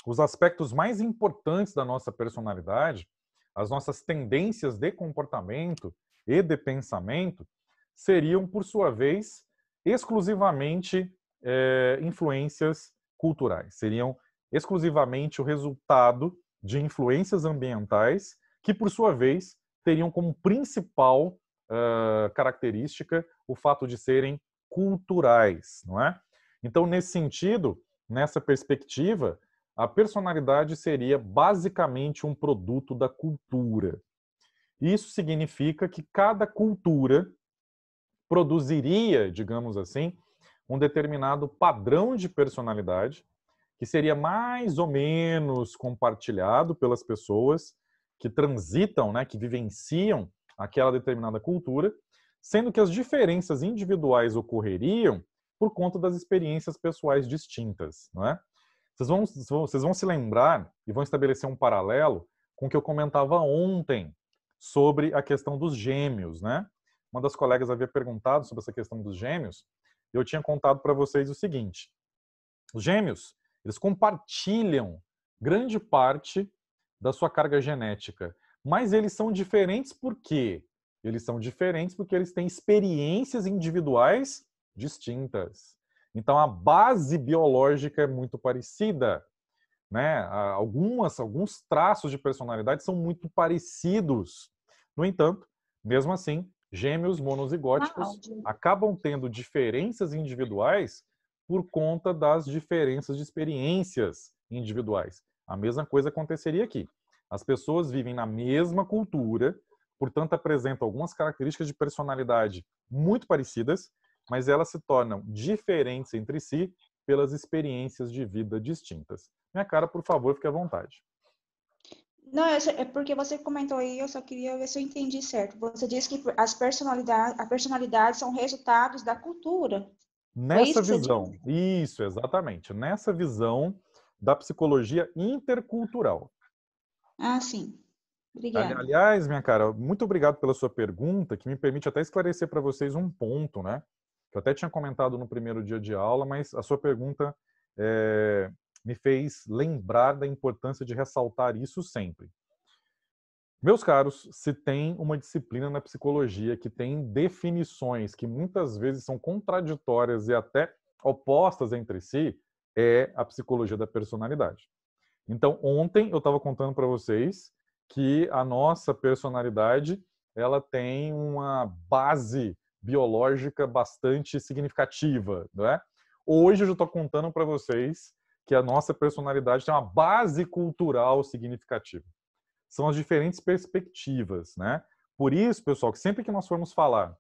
os aspectos mais importantes da nossa personalidade, as nossas tendências de comportamento e de pensamento, seriam, por sua vez, exclusivamente é, influências culturais, seriam exclusivamente o resultado de influências ambientais, que, por sua vez, teriam como principal uh, característica o fato de serem culturais, não é? Então, nesse sentido, nessa perspectiva, a personalidade seria basicamente um produto da cultura. Isso significa que cada cultura produziria, digamos assim, um determinado padrão de personalidade que seria mais ou menos compartilhado pelas pessoas que transitam, né, que vivenciam aquela determinada cultura, sendo que as diferenças individuais ocorreriam por conta das experiências pessoais distintas, não é? Vocês vão, vocês vão se lembrar e vão estabelecer um paralelo com o que eu comentava ontem sobre a questão dos gêmeos, né? Uma das colegas havia perguntado sobre essa questão dos gêmeos. E eu tinha contado para vocês o seguinte: os gêmeos, eles compartilham grande parte da sua carga genética, mas eles são diferentes por quê? Eles são diferentes porque eles têm experiências individuais distintas. Então a base biológica é muito parecida, né? Algumas, alguns traços de personalidade são muito parecidos. No entanto, mesmo assim, gêmeos monozigóticos ah, acabam tendo diferenças individuais por conta das diferenças de experiências individuais. A mesma coisa aconteceria aqui. As pessoas vivem na mesma cultura, portanto apresentam algumas características de personalidade muito parecidas, mas elas se tornam diferentes entre si pelas experiências de vida distintas. Minha cara, por favor, fique à vontade. Não, é porque você comentou aí, eu só queria ver se eu entendi certo. Você disse que as personalidades, a personalidade são resultados da cultura. Nessa visão, isso, exatamente. Nessa visão da psicologia intercultural. Ah, sim. Obrigada. Aliás, minha cara, muito obrigado pela sua pergunta, que me permite até esclarecer para vocês um ponto, né? que eu até tinha comentado no primeiro dia de aula, mas a sua pergunta é, me fez lembrar da importância de ressaltar isso sempre. Meus caros, se tem uma disciplina na psicologia que tem definições que muitas vezes são contraditórias e até opostas entre si, é a psicologia da personalidade. Então, ontem eu estava contando para vocês que a nossa personalidade ela tem uma base biológica bastante significativa, não é? Hoje eu já estou contando para vocês que a nossa personalidade tem uma base cultural significativa. São as diferentes perspectivas, né? Por isso, pessoal, que sempre que nós formos falar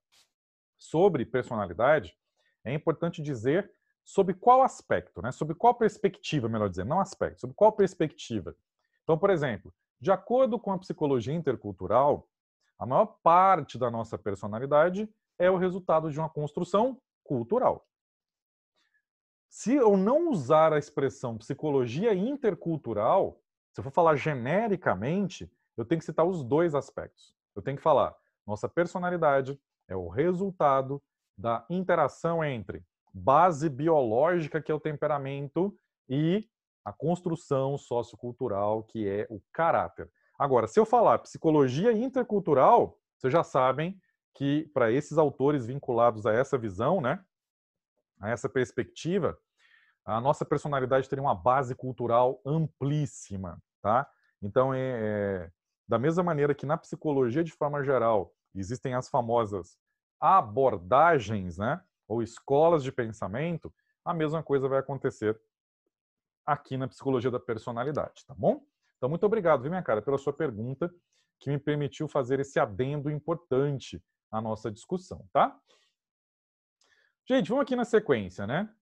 sobre personalidade, é importante dizer sobre qual aspecto, né? Sobre qual perspectiva, melhor dizendo, não aspecto, sobre qual perspectiva. Então, por exemplo, de acordo com a psicologia intercultural, a maior parte da nossa personalidade é o resultado de uma construção cultural. Se eu não usar a expressão psicologia intercultural, se eu for falar genericamente, eu tenho que citar os dois aspectos. Eu tenho que falar, nossa personalidade é o resultado da interação entre base biológica, que é o temperamento, e a construção sociocultural, que é o caráter. Agora, se eu falar psicologia intercultural, vocês já sabem que para esses autores vinculados a essa visão, né, a essa perspectiva, a nossa personalidade teria uma base cultural amplíssima, tá? Então, é, é, da mesma maneira que na psicologia de forma geral existem as famosas abordagens, né, ou escolas de pensamento, a mesma coisa vai acontecer aqui na psicologia da personalidade, tá bom? Então, muito obrigado, viu, minha cara, pela sua pergunta, que me permitiu fazer esse adendo importante a nossa discussão, tá? Gente, vamos aqui na sequência, né?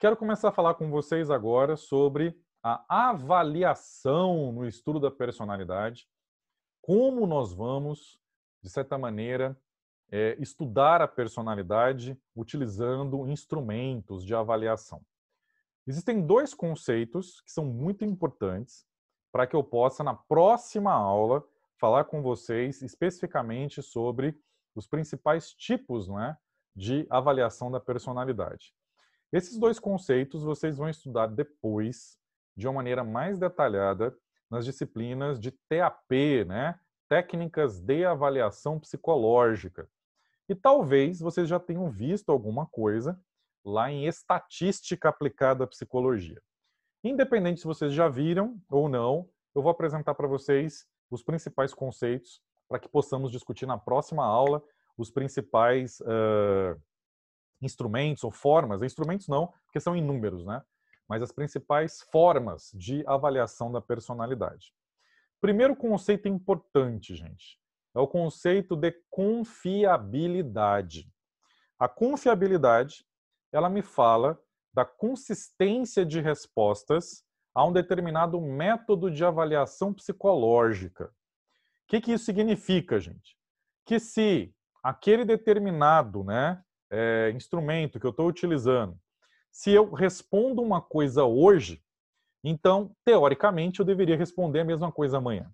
Quero começar a falar com vocês agora sobre a avaliação no estudo da personalidade, como nós vamos, de certa maneira, é, estudar a personalidade utilizando instrumentos de avaliação. Existem dois conceitos que são muito importantes para que eu possa, na próxima aula, falar com vocês especificamente sobre os principais tipos não é, de avaliação da personalidade. Esses dois conceitos vocês vão estudar depois, de uma maneira mais detalhada, nas disciplinas de TAP, né? Técnicas de Avaliação Psicológica. E talvez vocês já tenham visto alguma coisa lá em Estatística Aplicada à Psicologia. Independente se vocês já viram ou não, eu vou apresentar para vocês os principais conceitos para que possamos discutir na próxima aula os principais uh, instrumentos ou formas, instrumentos não, porque são inúmeros, né? Mas as principais formas de avaliação da personalidade. Primeiro conceito importante, gente, é o conceito de confiabilidade. A confiabilidade, ela me fala da consistência de respostas a um determinado método de avaliação psicológica. O que, que isso significa, gente? Que se aquele determinado né, é, instrumento que eu estou utilizando, se eu respondo uma coisa hoje, então, teoricamente, eu deveria responder a mesma coisa amanhã.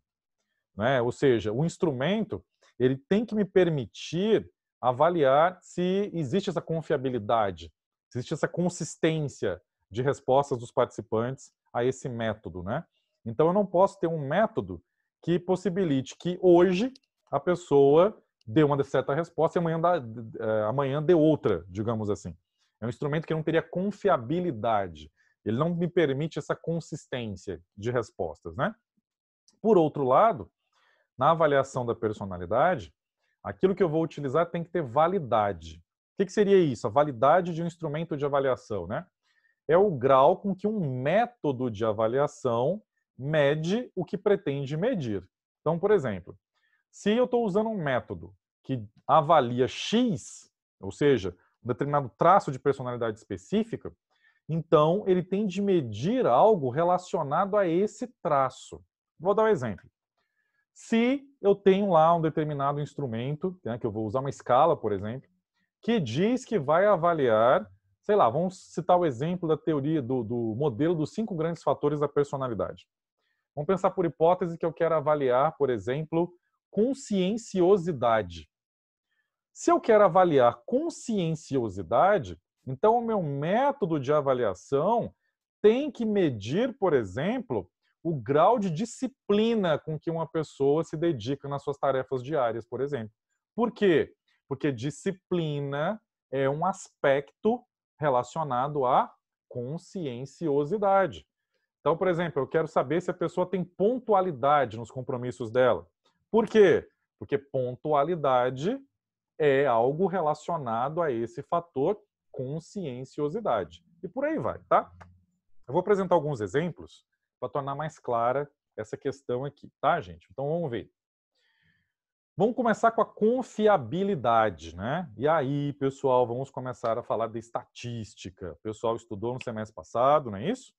Né? Ou seja, o instrumento ele tem que me permitir avaliar se existe essa confiabilidade, se existe essa consistência de respostas dos participantes a esse método. Né? Então, eu não posso ter um método que possibilite que hoje a pessoa dê uma certa resposta e amanhã, dá, é, amanhã dê outra, digamos assim. É um instrumento que não teria confiabilidade. Ele não me permite essa consistência de respostas, né? Por outro lado, na avaliação da personalidade, aquilo que eu vou utilizar tem que ter validade. O que seria isso? A validade de um instrumento de avaliação, né? É o grau com que um método de avaliação mede o que pretende medir. Então, por exemplo, se eu estou usando um método que avalia X, ou seja, um determinado traço de personalidade específica, então ele tem de medir algo relacionado a esse traço. Vou dar um exemplo. Se eu tenho lá um determinado instrumento, né, que eu vou usar uma escala, por exemplo, que diz que vai avaliar, sei lá, vamos citar o exemplo da teoria do, do modelo dos cinco grandes fatores da personalidade. Vamos pensar por hipótese que eu quero avaliar, por exemplo, conscienciosidade. Se eu quero avaliar conscienciosidade, então o meu método de avaliação tem que medir, por exemplo, o grau de disciplina com que uma pessoa se dedica nas suas tarefas diárias, por exemplo. Por quê? Porque disciplina é um aspecto relacionado à conscienciosidade. Então, por exemplo, eu quero saber se a pessoa tem pontualidade nos compromissos dela. Por quê? Porque pontualidade é algo relacionado a esse fator conscienciosidade. E por aí vai, tá? Eu vou apresentar alguns exemplos para tornar mais clara essa questão aqui, tá, gente? Então vamos ver. Vamos começar com a confiabilidade, né? E aí, pessoal, vamos começar a falar de estatística. O pessoal estudou no semestre passado, não é isso?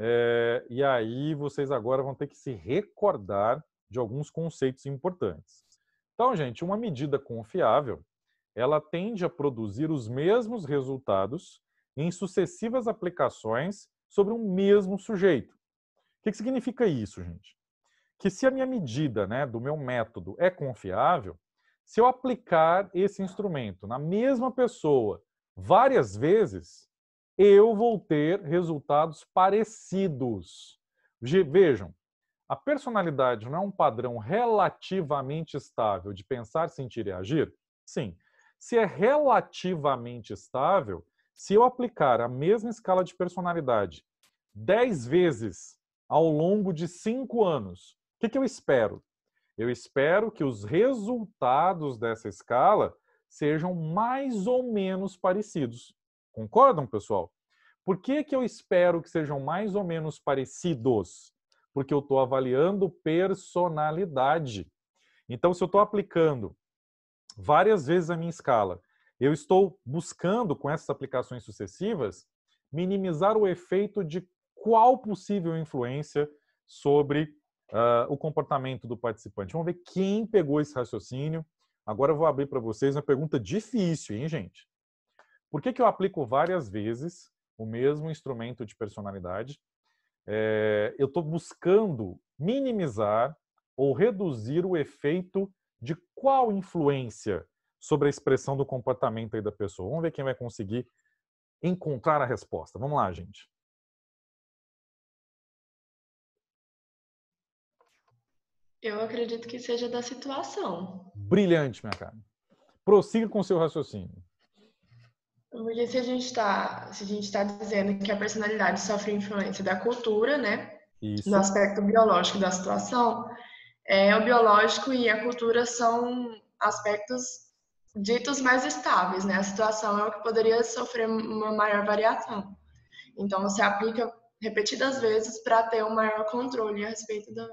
É, e aí vocês agora vão ter que se recordar de alguns conceitos importantes. Então, gente, uma medida confiável, ela tende a produzir os mesmos resultados em sucessivas aplicações sobre um mesmo sujeito. O que, que significa isso, gente? Que se a minha medida, né, do meu método é confiável, se eu aplicar esse instrumento na mesma pessoa várias vezes, eu vou ter resultados parecidos. Vejam, a personalidade não é um padrão relativamente estável de pensar, sentir e agir? Sim. Se é relativamente estável, se eu aplicar a mesma escala de personalidade 10 vezes ao longo de 5 anos, o que, que eu espero? Eu espero que os resultados dessa escala sejam mais ou menos parecidos. Concordam, pessoal? Por que, que eu espero que sejam mais ou menos parecidos? Porque eu estou avaliando personalidade. Então, se eu estou aplicando várias vezes a minha escala, eu estou buscando, com essas aplicações sucessivas, minimizar o efeito de qual possível influência sobre uh, o comportamento do participante. Vamos ver quem pegou esse raciocínio. Agora eu vou abrir para vocês uma pergunta difícil, hein, gente? Por que, que eu aplico várias vezes o mesmo instrumento de personalidade? É, eu estou buscando minimizar ou reduzir o efeito de qual influência sobre a expressão do comportamento aí da pessoa. Vamos ver quem vai conseguir encontrar a resposta. Vamos lá, gente. Eu acredito que seja da situação. Brilhante, minha cara. Prossiga com seu raciocínio. Então, porque se a gente está tá dizendo que a personalidade sofre influência da cultura, né? Isso. aspecto biológico da situação, é, o biológico e a cultura são aspectos ditos mais estáveis, né? A situação é o que poderia sofrer uma maior variação. Então, você aplica repetidas vezes para ter um maior controle a respeito do,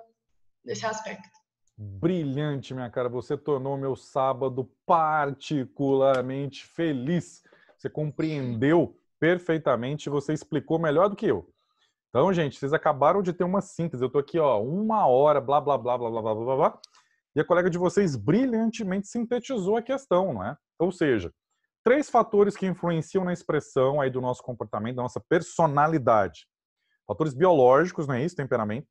desse aspecto. Brilhante, minha cara. Você tornou meu sábado particularmente feliz. Você compreendeu perfeitamente, você explicou melhor do que eu. Então, gente, vocês acabaram de ter uma síntese. Eu estou aqui, ó, uma hora, blá, blá, blá, blá, blá, blá, blá, blá. E a colega de vocês brilhantemente sintetizou a questão, não é? Ou seja, três fatores que influenciam na expressão aí do nosso comportamento, da nossa personalidade. Fatores biológicos, não é isso? Temperamento.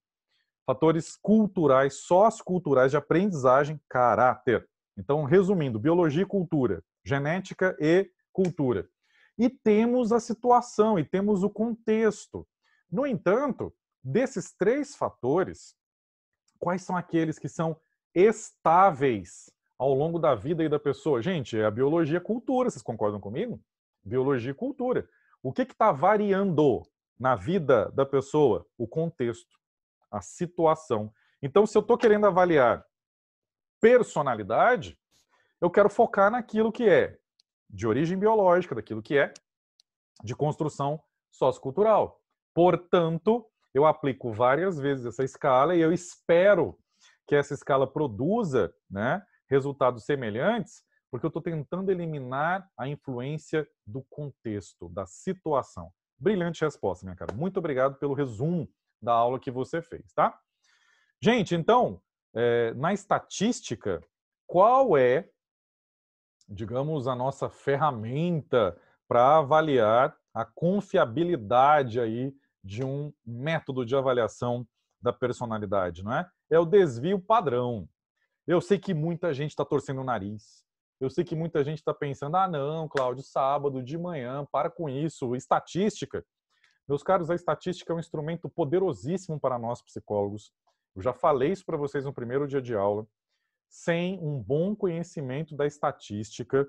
Fatores culturais, culturais de aprendizagem, caráter. Então, resumindo, biologia e cultura, genética e cultura. E temos a situação e temos o contexto. No entanto, desses três fatores, quais são aqueles que são estáveis ao longo da vida e da pessoa? Gente, é a biologia e cultura, vocês concordam comigo? Biologia e cultura. O que está variando na vida da pessoa? O contexto, a situação. Então, se eu estou querendo avaliar personalidade, eu quero focar naquilo que é de origem biológica, daquilo que é de construção sociocultural. Portanto, eu aplico várias vezes essa escala e eu espero que essa escala produza né, resultados semelhantes, porque eu estou tentando eliminar a influência do contexto, da situação. Brilhante resposta, minha cara. Muito obrigado pelo resumo da aula que você fez, tá? Gente, então, é, na estatística, qual é digamos, a nossa ferramenta para avaliar a confiabilidade aí de um método de avaliação da personalidade, não é? É o desvio padrão. Eu sei que muita gente está torcendo o nariz. Eu sei que muita gente está pensando: ah, não, Cláudio, sábado de manhã, para com isso. Estatística. Meus caros, a estatística é um instrumento poderosíssimo para nós psicólogos. Eu já falei isso para vocês no primeiro dia de aula sem um bom conhecimento da estatística,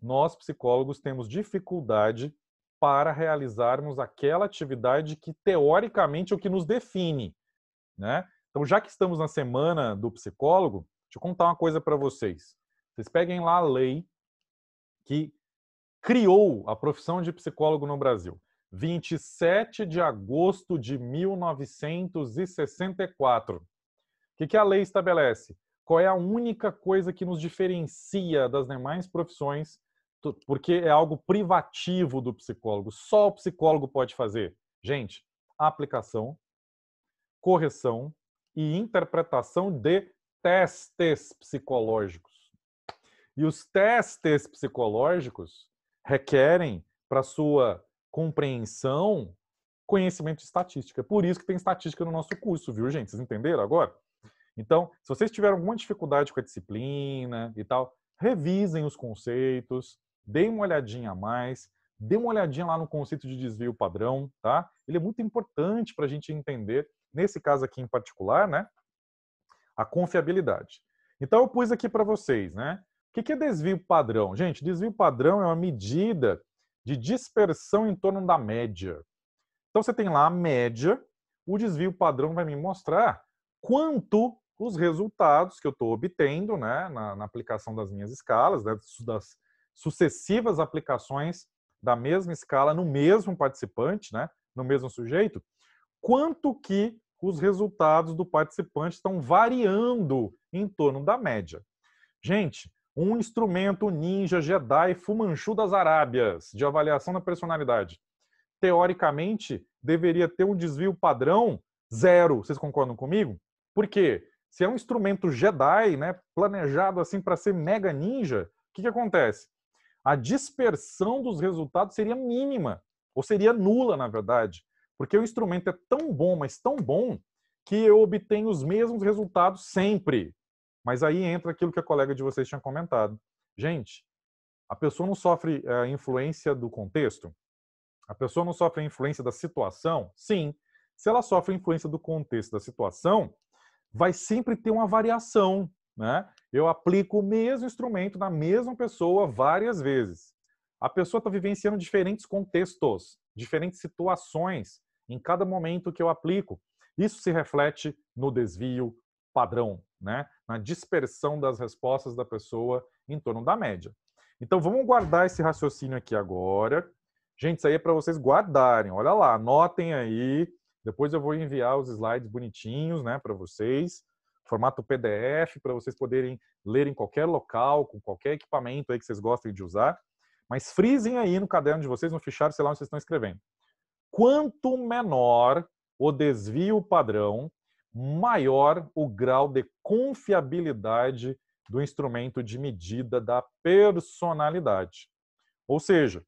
nós psicólogos temos dificuldade para realizarmos aquela atividade que teoricamente é o que nos define, né? Então, já que estamos na semana do psicólogo, deixa eu contar uma coisa para vocês. Vocês peguem lá a lei que criou a profissão de psicólogo no Brasil. 27 de agosto de 1964. O que, que a lei estabelece? qual é a única coisa que nos diferencia das demais profissões, porque é algo privativo do psicólogo. Só o psicólogo pode fazer. Gente, aplicação, correção e interpretação de testes psicológicos. E os testes psicológicos requerem para sua compreensão conhecimento de estatística. por isso que tem estatística no nosso curso, viu, gente? Vocês entenderam agora? Então, se vocês tiveram alguma dificuldade com a disciplina e tal, revisem os conceitos, deem uma olhadinha a mais, deem uma olhadinha lá no conceito de desvio padrão, tá? Ele é muito importante para a gente entender, nesse caso aqui em particular, né? A confiabilidade. Então eu pus aqui para vocês, né? O que é desvio padrão? Gente, desvio padrão é uma medida de dispersão em torno da média. Então você tem lá a média, o desvio padrão vai me mostrar quanto os resultados que eu estou obtendo né, na, na, aplicação das minhas escalas, né, das sucessivas aplicações da mesma escala no mesmo participante, né, no mesmo sujeito, quanto que os resultados do participante estão variando em torno da média. Gente, um instrumento ninja Jedi Fumanchu das Arábias de avaliação da personalidade, teoricamente, deveria ter um desvio padrão zero. Vocês concordam comigo? Por quê? Se é um instrumento Jedi, né, planejado assim para ser mega ninja, o que, que acontece? A dispersão dos resultados seria mínima, ou seria nula, na verdade, porque o instrumento é tão bom, mas tão bom, que eu obtenho os mesmos resultados sempre. Mas aí entra aquilo que a colega de vocês tinha comentado. Gente, a pessoa não sofre eh, a influência do contexto? A pessoa não sofre a influência da situação? Sim. Se ela sofre a influência do contexto da situação, vai sempre ter uma variação, né? Eu aplico o mesmo instrumento na mesma pessoa várias vezes. A pessoa está vivenciando diferentes contextos, diferentes situações em cada momento que eu aplico. Isso se reflete no desvio padrão, né? na dispersão das respostas da pessoa em torno da média. Então vamos guardar esse raciocínio aqui agora. Gente, isso aí é para vocês guardarem. Olha lá, anotem aí, depois eu vou enviar os slides bonitinhos, né, para vocês, formato PDF, para vocês poderem ler em qualquer local, com qualquer equipamento aí que vocês gostem de usar. Mas frisem aí no caderno de vocês, no fichário, sei lá onde vocês estão escrevendo. Quanto menor o desvio padrão, maior o grau de confiabilidade do instrumento de medida da personalidade. Ou seja,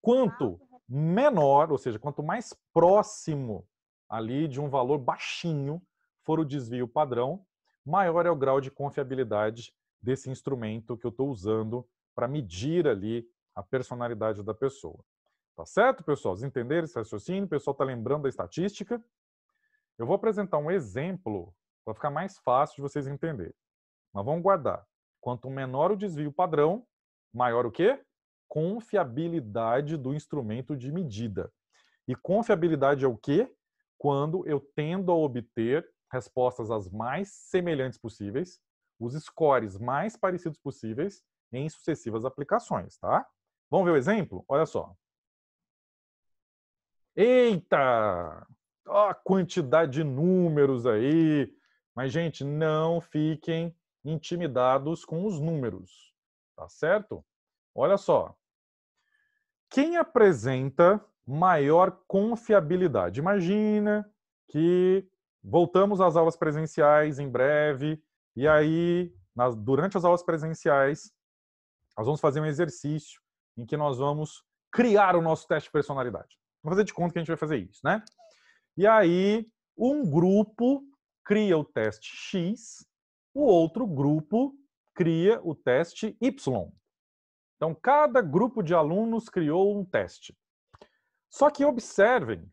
quanto menor, ou seja, quanto mais próximo ali de um valor baixinho for o desvio padrão, maior é o grau de confiabilidade desse instrumento que eu estou usando para medir ali a personalidade da pessoa. Tá certo, pessoal? Vocês entenderam esse raciocínio? O pessoal está lembrando da estatística? Eu vou apresentar um exemplo para ficar mais fácil de vocês entenderem. Mas vamos guardar. Quanto menor o desvio padrão, maior o quê? confiabilidade do instrumento de medida. E confiabilidade é o quê? Quando eu tendo a obter respostas as mais semelhantes possíveis, os scores mais parecidos possíveis em sucessivas aplicações, tá? Vamos ver o exemplo? Olha só. Eita! Ó, oh, quantidade de números aí. Mas, gente, não fiquem intimidados com os números, tá certo? Olha só quem apresenta maior confiabilidade? Imagina que voltamos às aulas presenciais em breve, e aí, nas, durante as aulas presenciais, nós vamos fazer um exercício em que nós vamos criar o nosso teste de personalidade. Vamos fazer de conta que a gente vai fazer isso, né? E aí, um grupo cria o teste X, o outro grupo cria o teste Y. Então, cada grupo de alunos criou um teste. Só que observem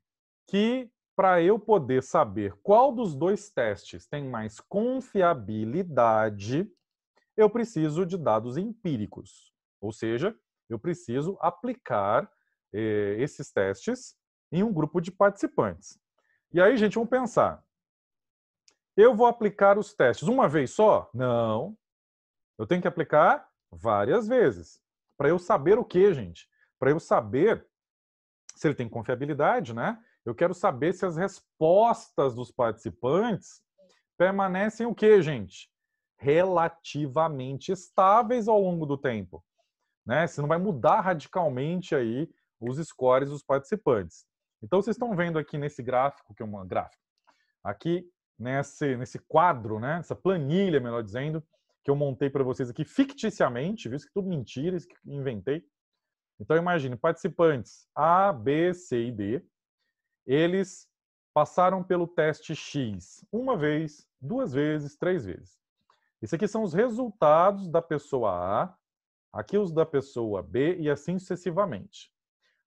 que para eu poder saber qual dos dois testes tem mais confiabilidade, eu preciso de dados empíricos. Ou seja, eu preciso aplicar eh, esses testes em um grupo de participantes. E aí, gente, vamos pensar. Eu vou aplicar os testes uma vez só? Não. Eu tenho que aplicar várias vezes. Para eu saber o que, gente? Para eu saber se ele tem confiabilidade, né? Eu quero saber se as respostas dos participantes permanecem o que, gente? Relativamente estáveis ao longo do tempo. Né? Se não vai mudar radicalmente aí os scores dos participantes. Então vocês estão vendo aqui nesse gráfico, que é um gráfico, aqui nesse, nesse quadro, né? essa planilha, melhor dizendo, que eu montei para vocês aqui ficticiamente, viu? Isso que tudo mentira, isso que inventei. Então imagine, participantes A, B, C e D, eles passaram pelo teste X uma vez, duas vezes, três vezes. esse aqui são os resultados da pessoa A, aqui os da pessoa B e assim sucessivamente.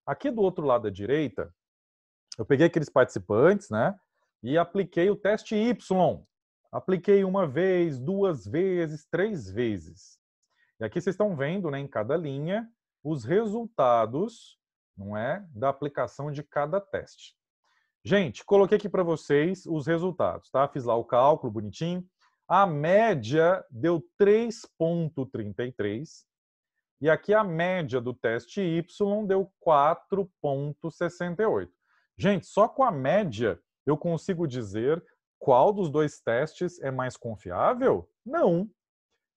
Aqui do outro lado à direita, eu peguei aqueles participantes, né? E apliquei o teste Y. Apliquei uma vez, duas vezes, três vezes. E aqui vocês estão vendo, né, em cada linha, os resultados, não é, da aplicação de cada teste. Gente, coloquei aqui para vocês os resultados, tá? Fiz lá o cálculo bonitinho. A média deu 3.33 e aqui a média do teste Y deu 4.68. Gente, só com a média eu consigo dizer qual dos dois testes é mais confiável? Não.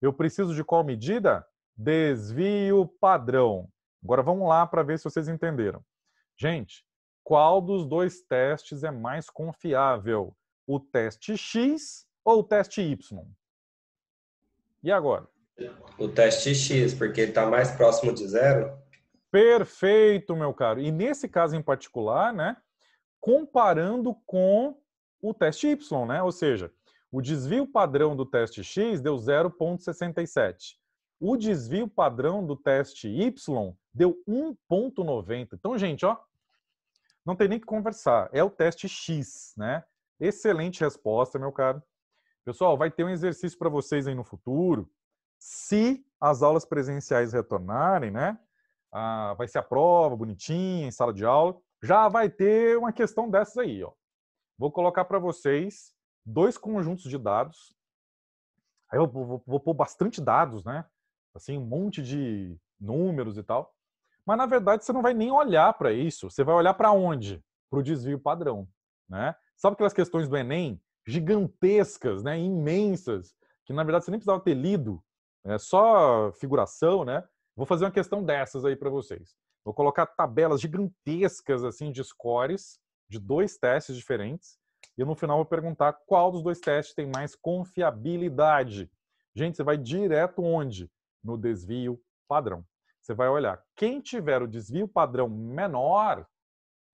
Eu preciso de qual medida? Desvio padrão. Agora vamos lá para ver se vocês entenderam. Gente, qual dos dois testes é mais confiável? O teste X ou o teste Y? E agora? O teste X, porque ele está mais próximo de zero. Perfeito, meu caro. E nesse caso em particular, né? Comparando com o teste Y, né? Ou seja, o desvio padrão do teste X deu 0,67. O desvio padrão do teste Y deu 1,90. Então, gente, ó, não tem nem que conversar. É o teste X, né? Excelente resposta, meu caro. Pessoal, vai ter um exercício para vocês aí no futuro. Se as aulas presenciais retornarem, né? Ah, vai ser a prova bonitinha em sala de aula. Já vai ter uma questão dessas aí, ó. Vou colocar para vocês dois conjuntos de dados. Aí eu vou, vou, vou pôr bastante dados, né? Assim, um monte de números e tal. Mas na verdade você não vai nem olhar para isso. Você vai olhar para onde? Para o desvio padrão, né? Sabe aquelas questões do Enem gigantescas, né? Imensas, que na verdade você nem precisava ter lido. É só figuração, né? Vou fazer uma questão dessas aí para vocês. Vou colocar tabelas gigantescas assim de scores de dois testes diferentes e no final vou perguntar qual dos dois testes tem mais confiabilidade. Gente, você vai direto onde? No desvio padrão. Você vai olhar, quem tiver o desvio padrão menor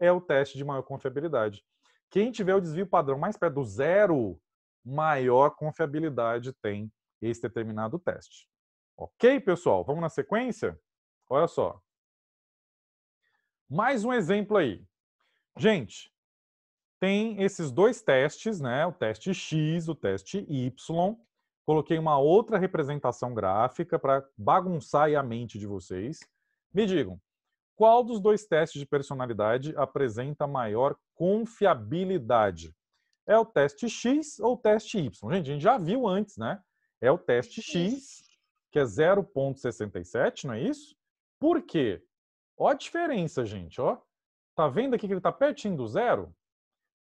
é o teste de maior confiabilidade. Quem tiver o desvio padrão mais perto do zero, maior confiabilidade tem esse determinado teste. Ok, pessoal? Vamos na sequência? Olha só. Mais um exemplo aí. Gente, tem esses dois testes, né? O teste X, o teste Y. Coloquei uma outra representação gráfica para bagunçar a mente de vocês. Me digam, qual dos dois testes de personalidade apresenta maior confiabilidade? É o teste X ou o teste Y? Gente, a gente já viu antes, né? É o teste X, que é 0,67, não é isso? Por quê? Olha a diferença, gente, ó. Está vendo aqui que ele está pertinho do zero?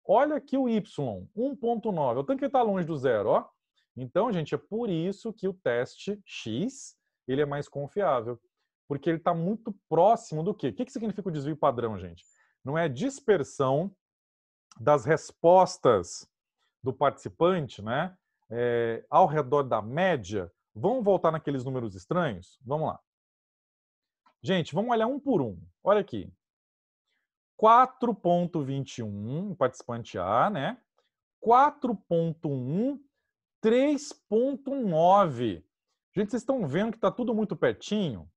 Olha aqui o y, 1.9. O tanque está longe do zero, ó. Então, gente, é por isso que o teste x ele é mais confiável. Porque ele está muito próximo do quê? O que, que significa o desvio padrão, gente? Não é dispersão das respostas do participante, né? É, ao redor da média. Vamos voltar naqueles números estranhos? Vamos lá. Gente, vamos olhar um por um. Olha aqui. 4.21, participante A, né? 4.1, 3.9. Gente, vocês estão vendo que está tudo muito pertinho?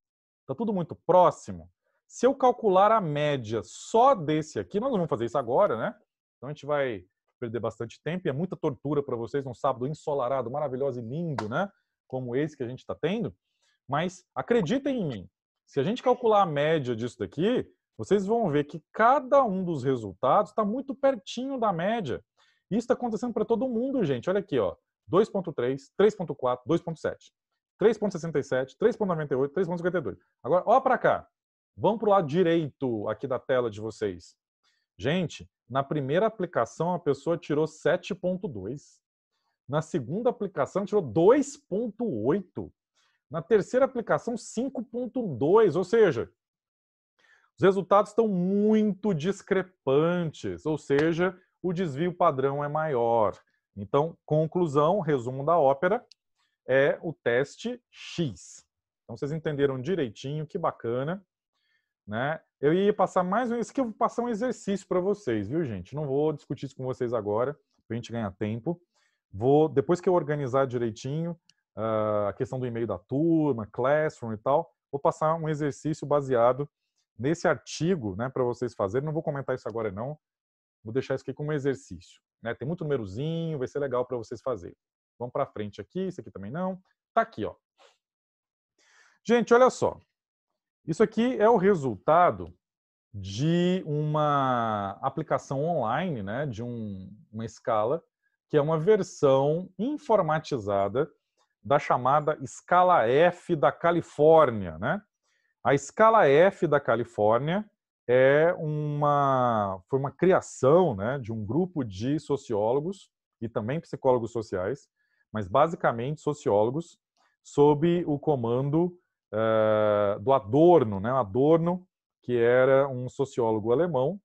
Está tudo muito próximo? Se eu calcular a média só desse aqui, nós não vamos fazer isso agora, né? Então a gente vai perder bastante tempo e é muita tortura para vocês num sábado ensolarado, maravilhoso e lindo, né? Como esse que a gente está tendo. Mas acreditem em mim. Se a gente calcular a média disso daqui, vocês vão ver que cada um dos resultados está muito pertinho da média. Isso está acontecendo para todo mundo, gente. Olha aqui, ó. 2.3, 3.4, 2.7, 3.67, 3.98, 3.52. Agora, ó para cá. Vamos para o lado direito aqui da tela de vocês. Gente, na primeira aplicação a pessoa tirou 7.2. Na segunda aplicação tirou 2.8. Na terceira aplicação 5.2, ou seja, os resultados estão muito discrepantes, ou seja, o desvio padrão é maior. Então, conclusão, resumo da ópera, é o teste X. Então, vocês entenderam direitinho, que bacana. Né? Eu ia passar mais um, isso que eu vou passar um exercício para vocês, viu, gente? Não vou discutir isso com vocês agora, para a gente ganhar tempo. Vou, depois que eu organizar direitinho uh, a questão do e-mail da turma, classroom e tal, vou passar um exercício baseado nesse artigo, né, para vocês fazerem, não vou comentar isso agora não, vou deixar isso aqui como um exercício. Né? Tem muito númerozinho, vai ser legal para vocês fazerem. Vamos para frente aqui, isso aqui também não. Tá aqui, ó. Gente, olha só. Isso aqui é o resultado de uma aplicação online, né, de um, uma escala, que é uma versão informatizada da chamada escala F da Califórnia, né? A escala F da Califórnia é uma foi uma criação, né, de um grupo de sociólogos e também psicólogos sociais, mas basicamente sociólogos sob o comando uh, do Adorno, né? Adorno, que era um sociólogo alemão,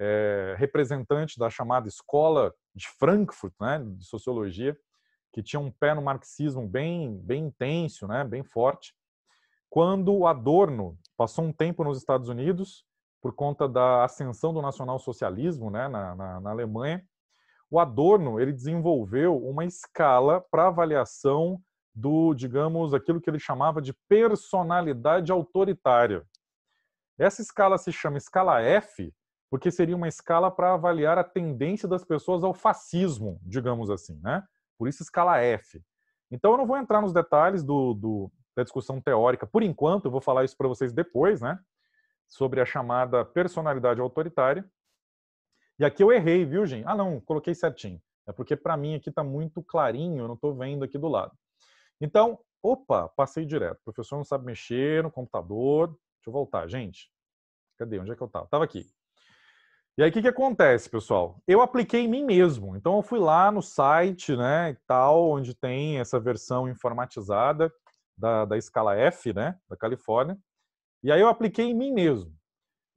é, representante da chamada escola de Frankfurt, né, de sociologia, que tinha um pé no marxismo bem bem intenso, né, bem forte quando o Adorno passou um tempo nos Estados Unidos por conta da ascensão do nacionalsocialismo né, na, na, na Alemanha, o Adorno ele desenvolveu uma escala para avaliação do, digamos, aquilo que ele chamava de personalidade autoritária. Essa escala se chama escala F, porque seria uma escala para avaliar a tendência das pessoas ao fascismo, digamos assim, né? Por isso escala F. Então eu não vou entrar nos detalhes do, do, da discussão teórica. Por enquanto, eu vou falar isso para vocês depois, né? Sobre a chamada personalidade autoritária. E aqui eu errei, viu, gente? Ah, não, coloquei certinho. É porque para mim aqui está muito clarinho, eu não estou vendo aqui do lado. Então, opa, passei direto. O professor não sabe mexer no computador. Deixa eu voltar, gente. Cadê? Onde é que eu estava? Estava aqui. E aí, o que, que acontece, pessoal? Eu apliquei em mim mesmo. Então, eu fui lá no site, né, e tal, onde tem essa versão informatizada da, da escala F, né, da Califórnia. E aí eu apliquei em mim mesmo.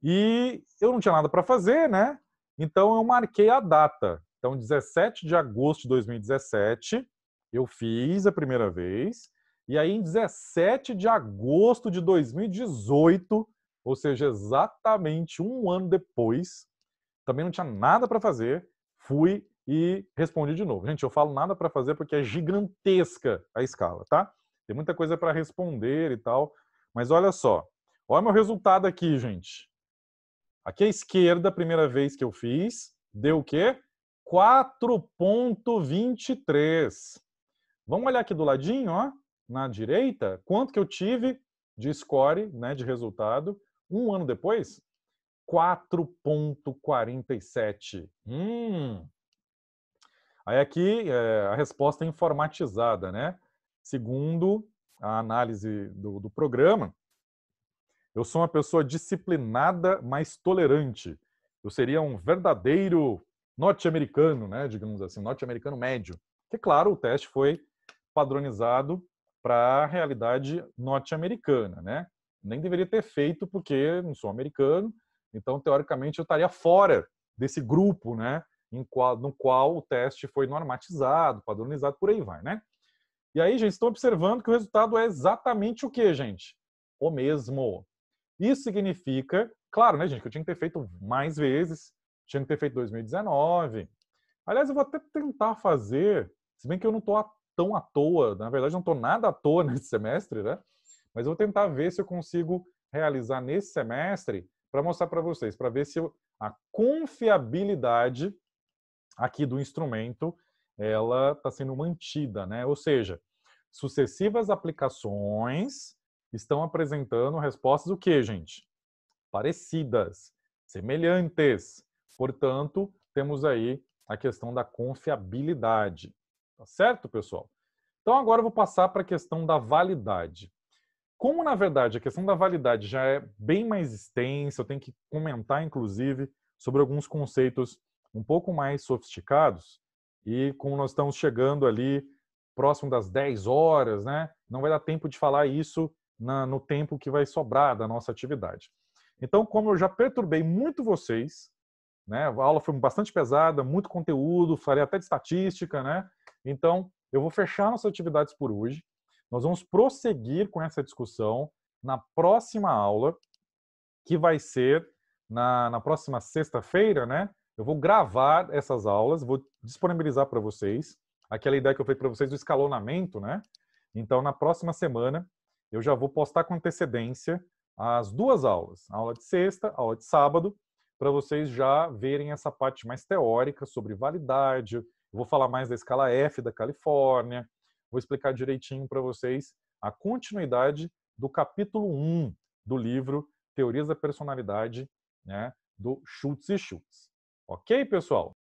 E eu não tinha nada para fazer, né? Então eu marquei a data. Então, 17 de agosto de 2017, eu fiz a primeira vez. E aí, em 17 de agosto de 2018, ou seja, exatamente um ano depois, também não tinha nada para fazer, fui e respondi de novo. Gente, eu falo nada para fazer porque é gigantesca a escala, tá? Tem muita coisa para responder e tal. Mas olha só. Olha meu resultado aqui, gente. Aqui à esquerda, a primeira vez que eu fiz, deu o quê? 4.23. Vamos olhar aqui do ladinho, ó, na direita, quanto que eu tive de score, né, de resultado, um ano depois? 4.47. Hum. Aí aqui é, a resposta é informatizada, né? Segundo, a análise do, do programa, eu sou uma pessoa disciplinada, mas tolerante. Eu seria um verdadeiro norte-americano, né, digamos assim, norte-americano médio. Que, claro, o teste foi padronizado para a realidade norte-americana, né? Nem deveria ter feito porque não sou americano, então teoricamente eu estaria fora desse grupo, né? no qual o teste foi normatizado, padronizado, por aí vai, né? E aí, gente, estão observando que o resultado é exatamente o que, gente? O mesmo. Isso significa, claro, né, gente, que eu tinha que ter feito mais vezes, tinha que ter feito 2019. Aliás, eu vou até tentar fazer, se bem que eu não estou tão à toa, na verdade, não estou nada à toa nesse semestre, né? Mas eu vou tentar ver se eu consigo realizar nesse semestre para mostrar para vocês, para ver se eu, a confiabilidade aqui do instrumento ela está sendo mantida, né? Ou seja, sucessivas aplicações estão apresentando respostas o quê, gente? Parecidas, semelhantes. Portanto, temos aí a questão da confiabilidade. Tá certo, pessoal? Então, agora eu vou passar para a questão da validade. Como, na verdade, a questão da validade já é bem mais extensa, eu tenho que comentar, inclusive, sobre alguns conceitos um pouco mais sofisticados, e como nós estamos chegando ali próximo das 10 horas, né? Não vai dar tempo de falar isso na, no tempo que vai sobrar da nossa atividade. Então, como eu já perturbei muito vocês, né? A aula foi bastante pesada, muito conteúdo, falei até de estatística, né? Então, eu vou fechar nossas atividades por hoje. Nós vamos prosseguir com essa discussão na próxima aula, que vai ser na, na próxima sexta-feira, né? Eu vou gravar essas aulas, vou disponibilizar para vocês aquela ideia que eu falei para vocês do escalonamento, né? Então, na próxima semana, eu já vou postar com antecedência as duas aulas, a aula de sexta, a aula de sábado, para vocês já verem essa parte mais teórica sobre validade. Eu vou falar mais da escala F da Califórnia, vou explicar direitinho para vocês a continuidade do capítulo 1 do livro Teorias da Personalidade, né, do Schultz e Schultz. Ok, pessoal?